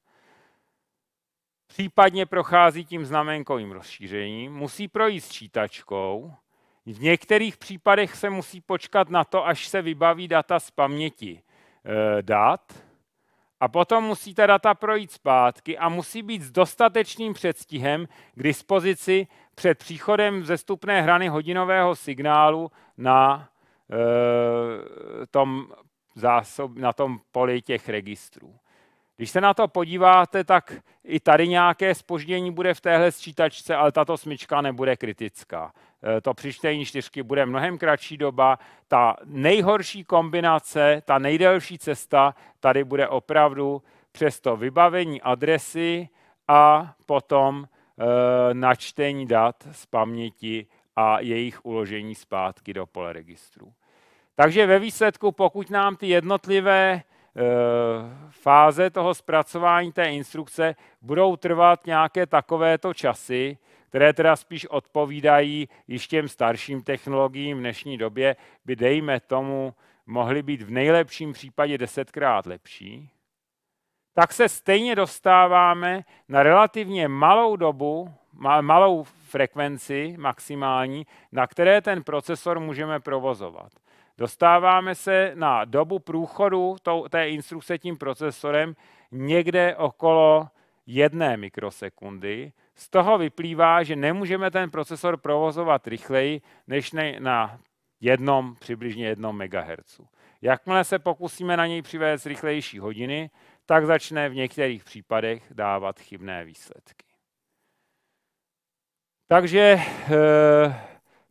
Případně prochází tím znamenkovým rozšířením, musí projít sčítačkou, v některých případech se musí počkat na to, až se vybaví data z paměti e, eh, dat a potom musí ta data projít zpátky a musí být s dostatečným předstihem k dispozici před příchodem zestupné hrany hodinového signálu na, e, tom, zásob, na tom poli těch registrů. Když se na to podíváte, tak i tady nějaké spoždění bude v téhle sčítačce, ale tato smyčka nebude kritická. Eh, to přištění čtyřky bude mnohem kratší doba. Ta nejhorší kombinace, ta nejdelší cesta tady bude opravdu přes to vybavení adresy a potom e, načtení dat z paměti a jejich uložení zpátky do pole registru. Takže ve výsledku, pokud nám ty jednotlivé e, fáze toho zpracování té instrukce budou trvat nějaké takovéto časy, které teda spíš odpovídají již těm starším technologiím v dnešní době, by dejme tomu mohly být v nejlepším případě desetkrát lepší, tak se stejně dostáváme na relativně malou dobu, malou frekvenci maximální, na které ten procesor můžeme provozovat. Dostáváme se na dobu průchodu té instrukce tím procesorem někde okolo jedné mikrosekundy, z toho vyplývá, že nemůžeme ten procesor provozovat rychleji než na jednom, přibližně jednom MHz. Jakmile se pokusíme na něj přivést rychlejší hodiny, tak začne v některých případech dávat chybné výsledky. Takže eh,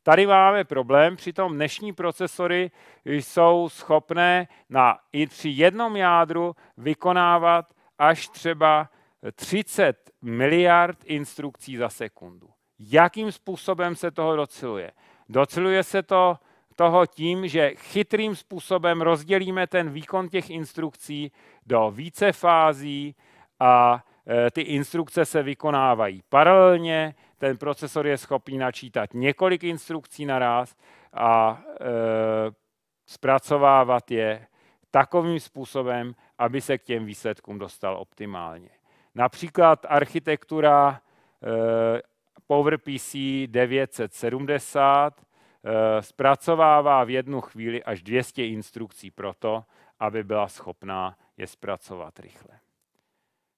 tady máme problém, přitom dnešní procesory jsou schopné na, i při jednom jádru vykonávat až třeba 30 miliard instrukcí za sekundu. Jakým způsobem se toho dociluje? Dociluje se to toho tím, že chytrým způsobem rozdělíme ten výkon těch instrukcí do více fází a e, ty instrukce se vykonávají paralelně, ten procesor je schopný načítat několik instrukcí naraz a e, zpracovávat je takovým způsobem, aby se k těm výsledkům dostal optimálně. Například architektura eh, PowerPC 970 eh, zpracovává v jednu chvíli až 200 instrukcí pro to, aby byla schopná je zpracovat rychle.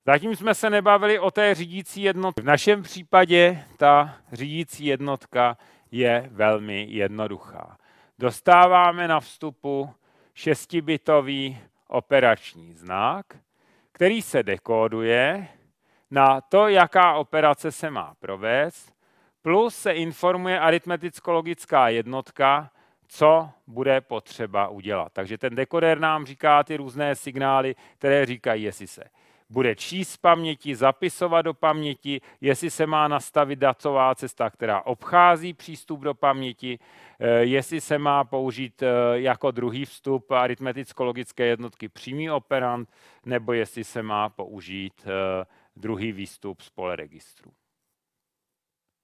Zatím jsme se nebavili o té řídící jednotce. V našem případě ta řídící jednotka je velmi jednoduchá. Dostáváme na vstupu šestibitový operační znak který se dekóduje na to, jaká operace se má provést, plus se informuje aritmeticko-logická jednotka, co bude potřeba udělat. Takže ten dekoder nám říká ty různé signály, které říkají, jestli se bude číst paměti, zapisovat do paměti, jestli se má nastavit datová cesta, která obchází přístup do paměti, eh, jestli se má použít eh, jako druhý vstup aritmeticko-logické jednotky přímý operand, nebo jestli se má použít eh, druhý výstup z pole registru.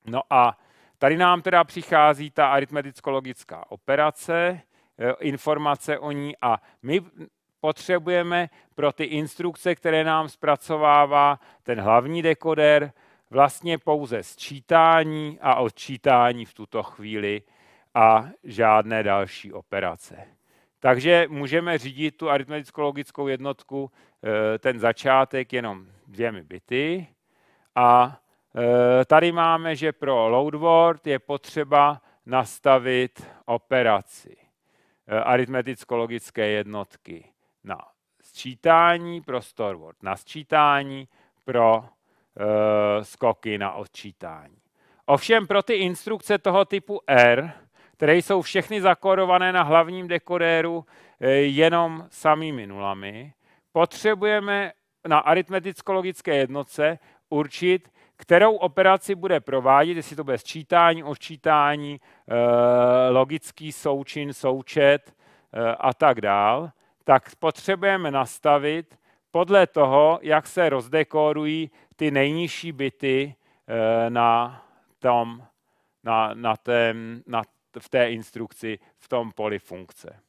No a tady nám teda přichází ta aritmeticko-logická operace, informace o ní a my potřebujeme pro ty instrukce, které nám zpracovává ten hlavní dekoder, vlastně pouze sčítání a odčítání v tuto chvíli a žádné další operace. Takže můžeme řídit tu aritmeticko-logickou jednotku, eh, ten začátek jenom dvěmi bity. A eh, tady máme, že pro load word je potřeba nastavit operaci eh, aritmeticko-logické jednotky na sčítání pro storeboard, na sčítání pro uh, skoky na odčítání. Ovšem pro ty instrukce toho typu R, které jsou všechny zakorované na hlavním dekodéru eh, jenom samými nulami, potřebujeme na aritmeticko-logické jednotce určit, kterou operaci bude provádět, jestli to bude sčítání, odčítání, eh, logický součin, součet a tak dále tak potřebujeme nastavit podle toho, jak se rozdekorují ty nejnižší byty eh, na tom, na, na tém, na, v té instrukci v tom poli funkce.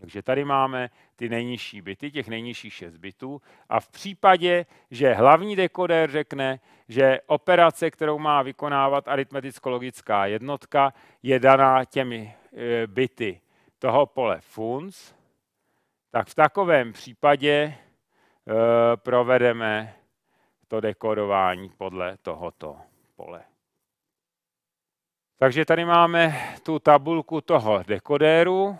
Takže tady máme ty nejnižší byty, těch nejnižších šest bytů. A v případě, že hlavní dekoder řekne, že operace, kterou má vykonávat aritmeticko-logická jednotka, je daná těmi eh, byty toho pole func, tak v takovém případě eh, provedeme to dekodování podle tohoto pole. Takže tady máme tu tabulku toho dekodéru,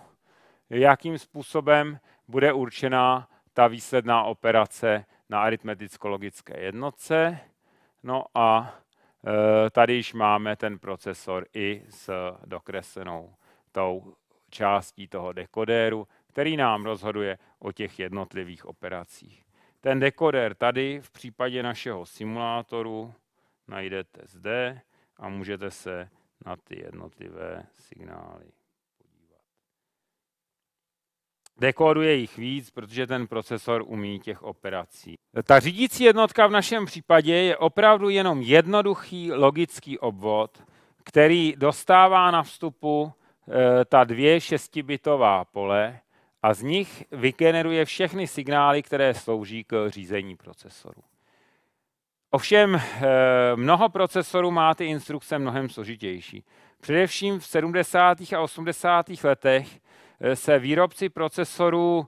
jakým způsobem bude určená ta výsledná operace na aritmeticko-logické jednotce. No a eh, tady již máme ten procesor i s dokreslenou tou částí toho dekodéru, který nám rozhoduje o těch jednotlivých operacích. Ten dekoder tady v případě našeho simulátoru najdete zde a můžete se na ty jednotlivé signály podívat. Dekoduje jich víc, protože ten procesor umí těch operací. Ta řídící jednotka v našem případě je opravdu jenom jednoduchý logický obvod, který dostává na vstupu eh, ta dvě šestibitová pole a z nich vygeneruje všechny signály, které slouží k řízení procesoru. Ovšem, eh, mnoho procesorů má ty instrukce mnohem složitější. Především v 70. a 80. letech eh, se výrobci procesorů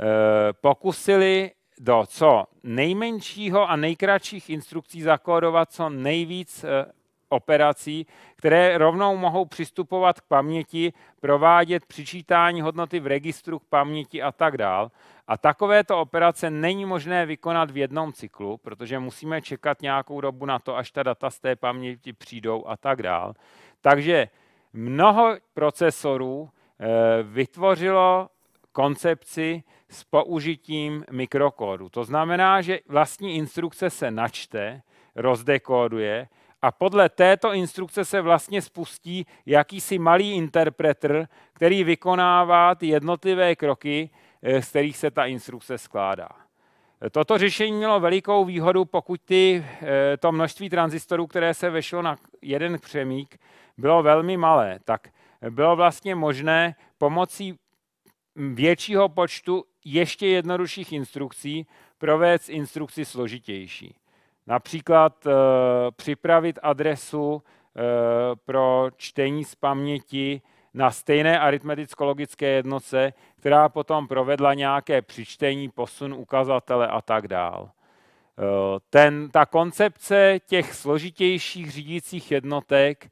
eh, pokusili do co nejmenšího a nejkratších instrukcí zakódovat co nejvíc operací, které rovnou mohou přistupovat k paměti, provádět přičítání hodnoty v registru k paměti a tak dál. A takovéto operace není možné vykonat v jednom cyklu, protože musíme čekat nějakou dobu na to, až ta data z té paměti přijdou a tak dál. Takže mnoho procesorů eh, vytvořilo koncepci s použitím mikrokódu. To znamená, že vlastní instrukce se načte, rozdekoduje a podle této instrukce se vlastně spustí jakýsi malý interpreter, který vykonává ty jednotlivé kroky, eh, z kterých se ta instrukce skládá. Toto řešení mělo velikou výhodu, pokud ty, eh, to množství transistorů, které se vešlo na jeden křemík, bylo velmi malé. Tak bylo vlastně možné pomocí většího počtu ještě jednodušších instrukcí provést instrukci složitější. Například eh, připravit adresu eh, pro čtení z paměti na stejné aritmeticko-logické jednotce, která potom provedla nějaké přičtení, posun ukazatele a tak dál. Eh, ten, ta koncepce těch složitějších řídících jednotek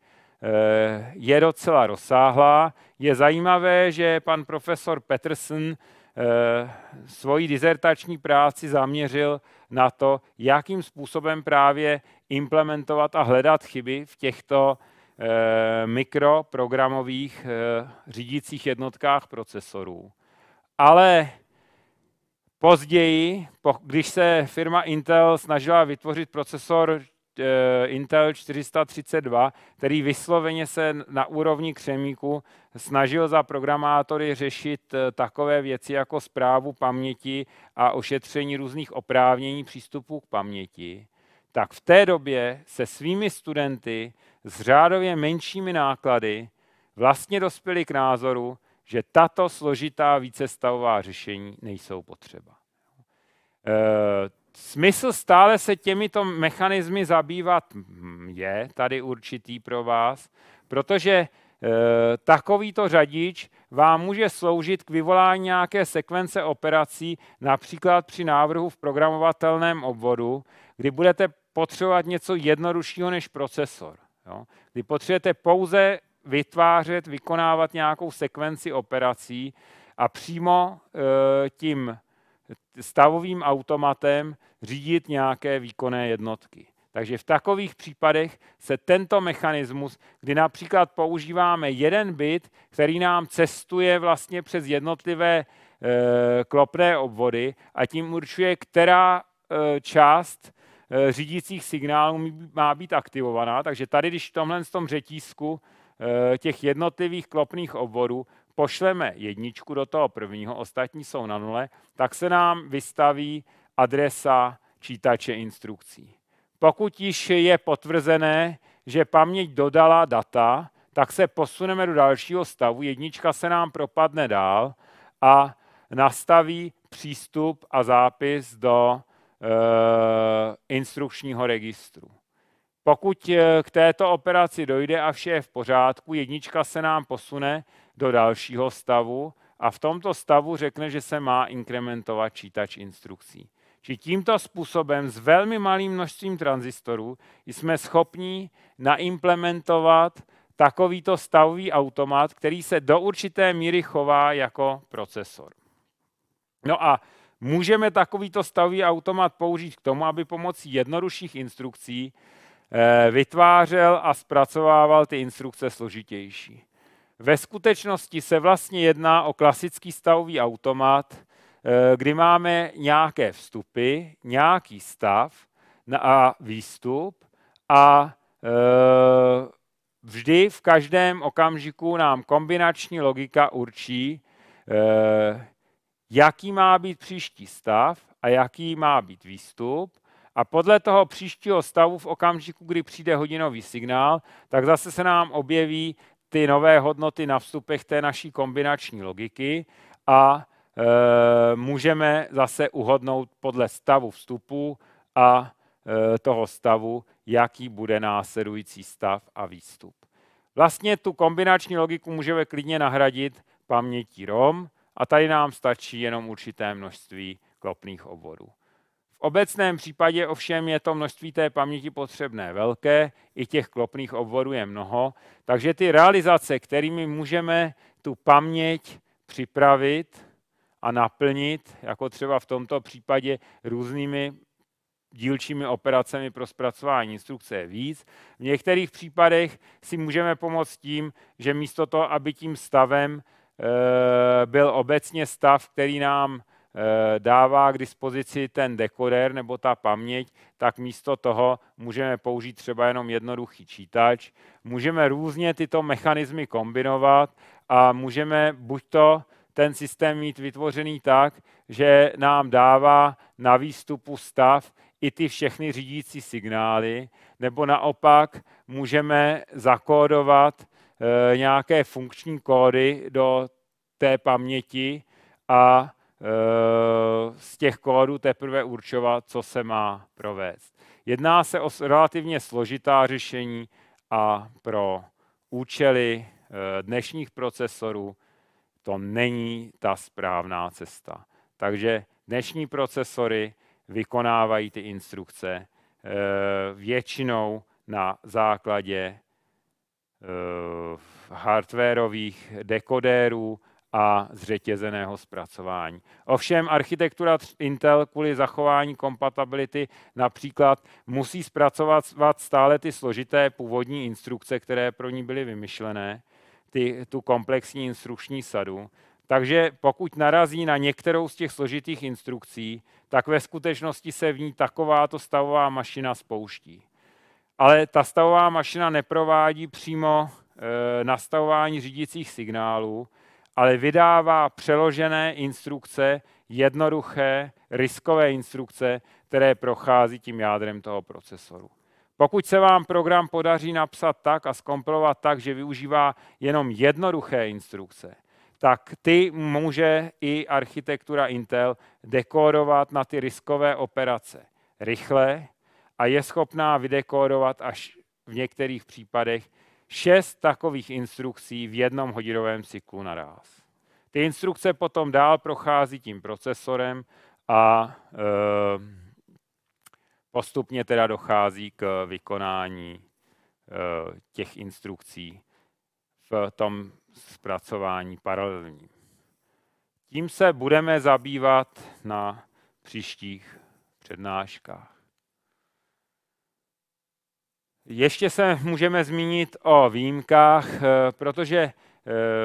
je docela rozsáhlá. Je zajímavé, že pan profesor Peterson Eh, svoji dizertační práci zaměřil na to, jakým způsobem právě implementovat a hledat chyby v těchto eh, mikroprogramových eh, řídících jednotkách procesorů. Ale později, když se firma Intel snažila vytvořit procesor Eh, Intel 432, který vysloveně se na úrovni křemíku snažil za programátory řešit eh, takové věci jako zprávu paměti a ošetření různých oprávnění přístupů k paměti, tak v té době se svými studenty s řádově menšími náklady vlastně dospěli k názoru, že tato složitá vícestavová řešení nejsou potřeba. Eh, Smysl stále se těmito mechanismy zabývat mm, je tady určitý pro vás, protože e, takovýto řadič vám může sloužit k vyvolání nějaké sekvence operací, například při návrhu v programovatelném obvodu, kdy budete potřebovat něco jednoduššího než procesor. Jo? Kdy potřebujete pouze vytvářet, vykonávat nějakou sekvenci operací a přímo e, tím stavovým automatem řídit nějaké výkonné jednotky. Takže v takových případech se tento mechanismus, kdy například používáme jeden bit, který nám cestuje vlastně přes jednotlivé e, klopné obvody a tím určuje, která e, část e, řídících signálů má být aktivovaná. Takže tady, když v tomhle v tom řetízku e, těch jednotlivých klopných obvodů pošleme jedničku do toho prvního, ostatní jsou na nule, tak se nám vystaví adresa čítače instrukcí. Pokud již je potvrzené, že paměť dodala data, tak se posuneme do dalšího stavu, jednička se nám propadne dál a nastaví přístup a zápis do e, instrukčního registru. Pokud eh, k této operaci dojde a vše je v pořádku, jednička se nám posune do dalšího stavu a v tomto stavu řekne, že se má inkrementovat čítač instrukcí. Či tímto způsobem s velmi malým množstvím tranzistorů jsme schopni naimplementovat takovýto stavový automat, který se do určité míry chová jako procesor. No a můžeme takovýto stavový automat použít k tomu, aby pomocí jednodušších instrukcí eh, vytvářel a zpracovával ty instrukce složitější. Ve skutečnosti se vlastně jedná o klasický stavový automat, eh, kdy máme nějaké vstupy, nějaký stav a výstup a eh, vždy v každém okamžiku nám kombinační logika určí, eh, jaký má být příští stav a jaký má být výstup. A podle toho příštího stavu v okamžiku, kdy přijde hodinový signál, tak zase se nám objeví ty nové hodnoty na vstupech té naší kombinační logiky a e, můžeme zase uhodnout podle stavu vstupu a e, toho stavu, jaký bude následující stav a výstup. Vlastně tu kombinační logiku můžeme klidně nahradit pamětí ROM a tady nám stačí jenom určité množství klopných obvodů obecném případě ovšem je to množství té paměti potřebné velké, i těch klopných obvodů je mnoho, takže ty realizace, kterými můžeme tu paměť připravit a naplnit, jako třeba v tomto případě různými dílčími operacemi pro zpracování instrukce je víc. V některých případech si můžeme pomoct tím, že místo toho, aby tím stavem eh, byl obecně stav, který nám Eh, dává k dispozici ten dekoder nebo ta paměť, tak místo toho můžeme použít třeba jenom jednoduchý čítač. Můžeme různě tyto mechanismy kombinovat a můžeme buď to ten systém mít vytvořený tak, že nám dává na výstupu stav i ty všechny řídící signály, nebo naopak můžeme zakódovat e, nějaké funkční kódy do té paměti a Eh, z těch kódů teprve určovat, co se má provést. Jedná se o relativně složitá řešení a pro účely eh, dnešních procesorů to není ta správná cesta. Takže dnešní procesory vykonávají ty instrukce eh, většinou na základě hardwareových dekodérů a zřetězeného zpracování. Ovšem architektura Intel kvůli zachování kompatibility například musí zpracovat stále ty složité původní instrukce, které pro ní byly vymyšlené, ty, tu komplexní instrukční sadu. Takže pokud narazí na některou z těch složitých instrukcí, tak ve skutečnosti se v ní takováto stavová mašina spouští. Ale ta stavová mašina neprovádí přímo e, nastavování řídicích signálů, ale vydává přeložené instrukce, jednoduché, riskové instrukce, které prochází tím jádrem toho procesoru. Pokud se vám program podaří napsat tak a zkompilovat tak, že využívá jenom jednoduché instrukce, tak ty může i architektura Intel dekódovat na ty riskové operace rychle a je schopná vydekódovat až v některých případech šest takových instrukcí v jednom hodinovém cyklu naraz. Ty instrukce potom dál prochází tím procesorem a e, postupně teda dochází k vykonání e, těch instrukcí v tom zpracování paralelním. Tím se budeme zabývat na příštích přednáškách. Ještě se můžeme zmínit o výjimkách, eh, protože eh,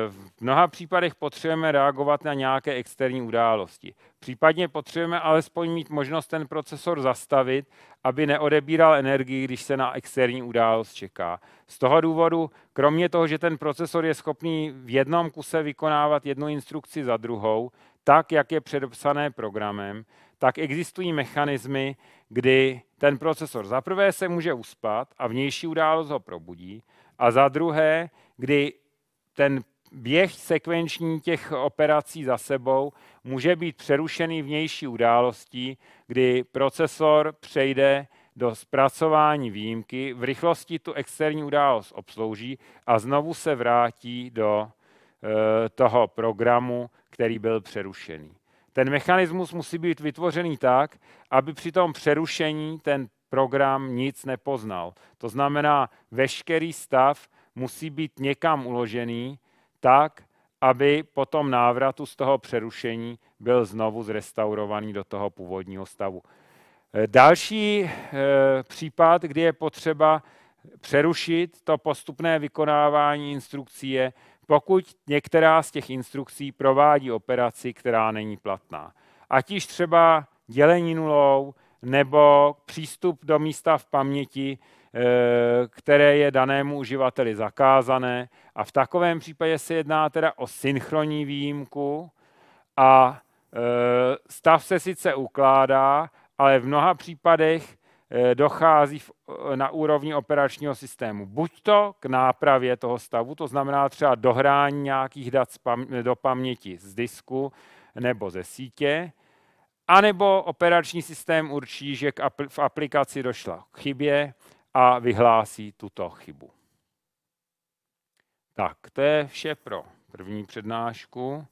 v mnoha případech potřebujeme reagovat na nějaké externí události. Případně potřebujeme alespoň mít možnost ten procesor zastavit, aby neodebíral energii, když se na externí událost čeká. Z toho důvodu, kromě toho, že ten procesor je schopný v jednom kuse vykonávat jednu instrukci za druhou, tak, jak je předepsané programem, tak existují mechanismy, kdy ten procesor za prvé se může uspat a vnější událost ho probudí, a za druhé, kdy ten běh sekvenční těch operací za sebou může být přerušený vnější událostí, kdy procesor přejde do zpracování výjimky, v rychlosti tu externí událost obslouží a znovu se vrátí do e, toho programu, který byl přerušený. Ten mechanismus musí být vytvořený tak, aby při tom přerušení ten program nic nepoznal. To znamená, veškerý stav musí být někam uložený tak, aby po tom návratu z toho přerušení byl znovu zrestaurovaný do toho původního stavu. Další e, případ, kdy je potřeba přerušit to postupné vykonávání instrukcí je, pokud některá z těch instrukcí provádí operaci, která není platná. Ať již třeba dělení nulou nebo přístup do místa v paměti, eh, které je danému uživateli zakázané. A v takovém případě se jedná teda o synchronní výjimku a eh, stav se sice ukládá, ale v mnoha případech Eh, dochází v, eh, na úrovni operačního systému. Buď to k nápravě toho stavu, to znamená třeba dohrání nějakých dat do paměti z disku nebo ze sítě, anebo operační systém určí, že v aplikaci došla k chybě a vyhlásí tuto chybu. Tak, to je vše pro první přednášku.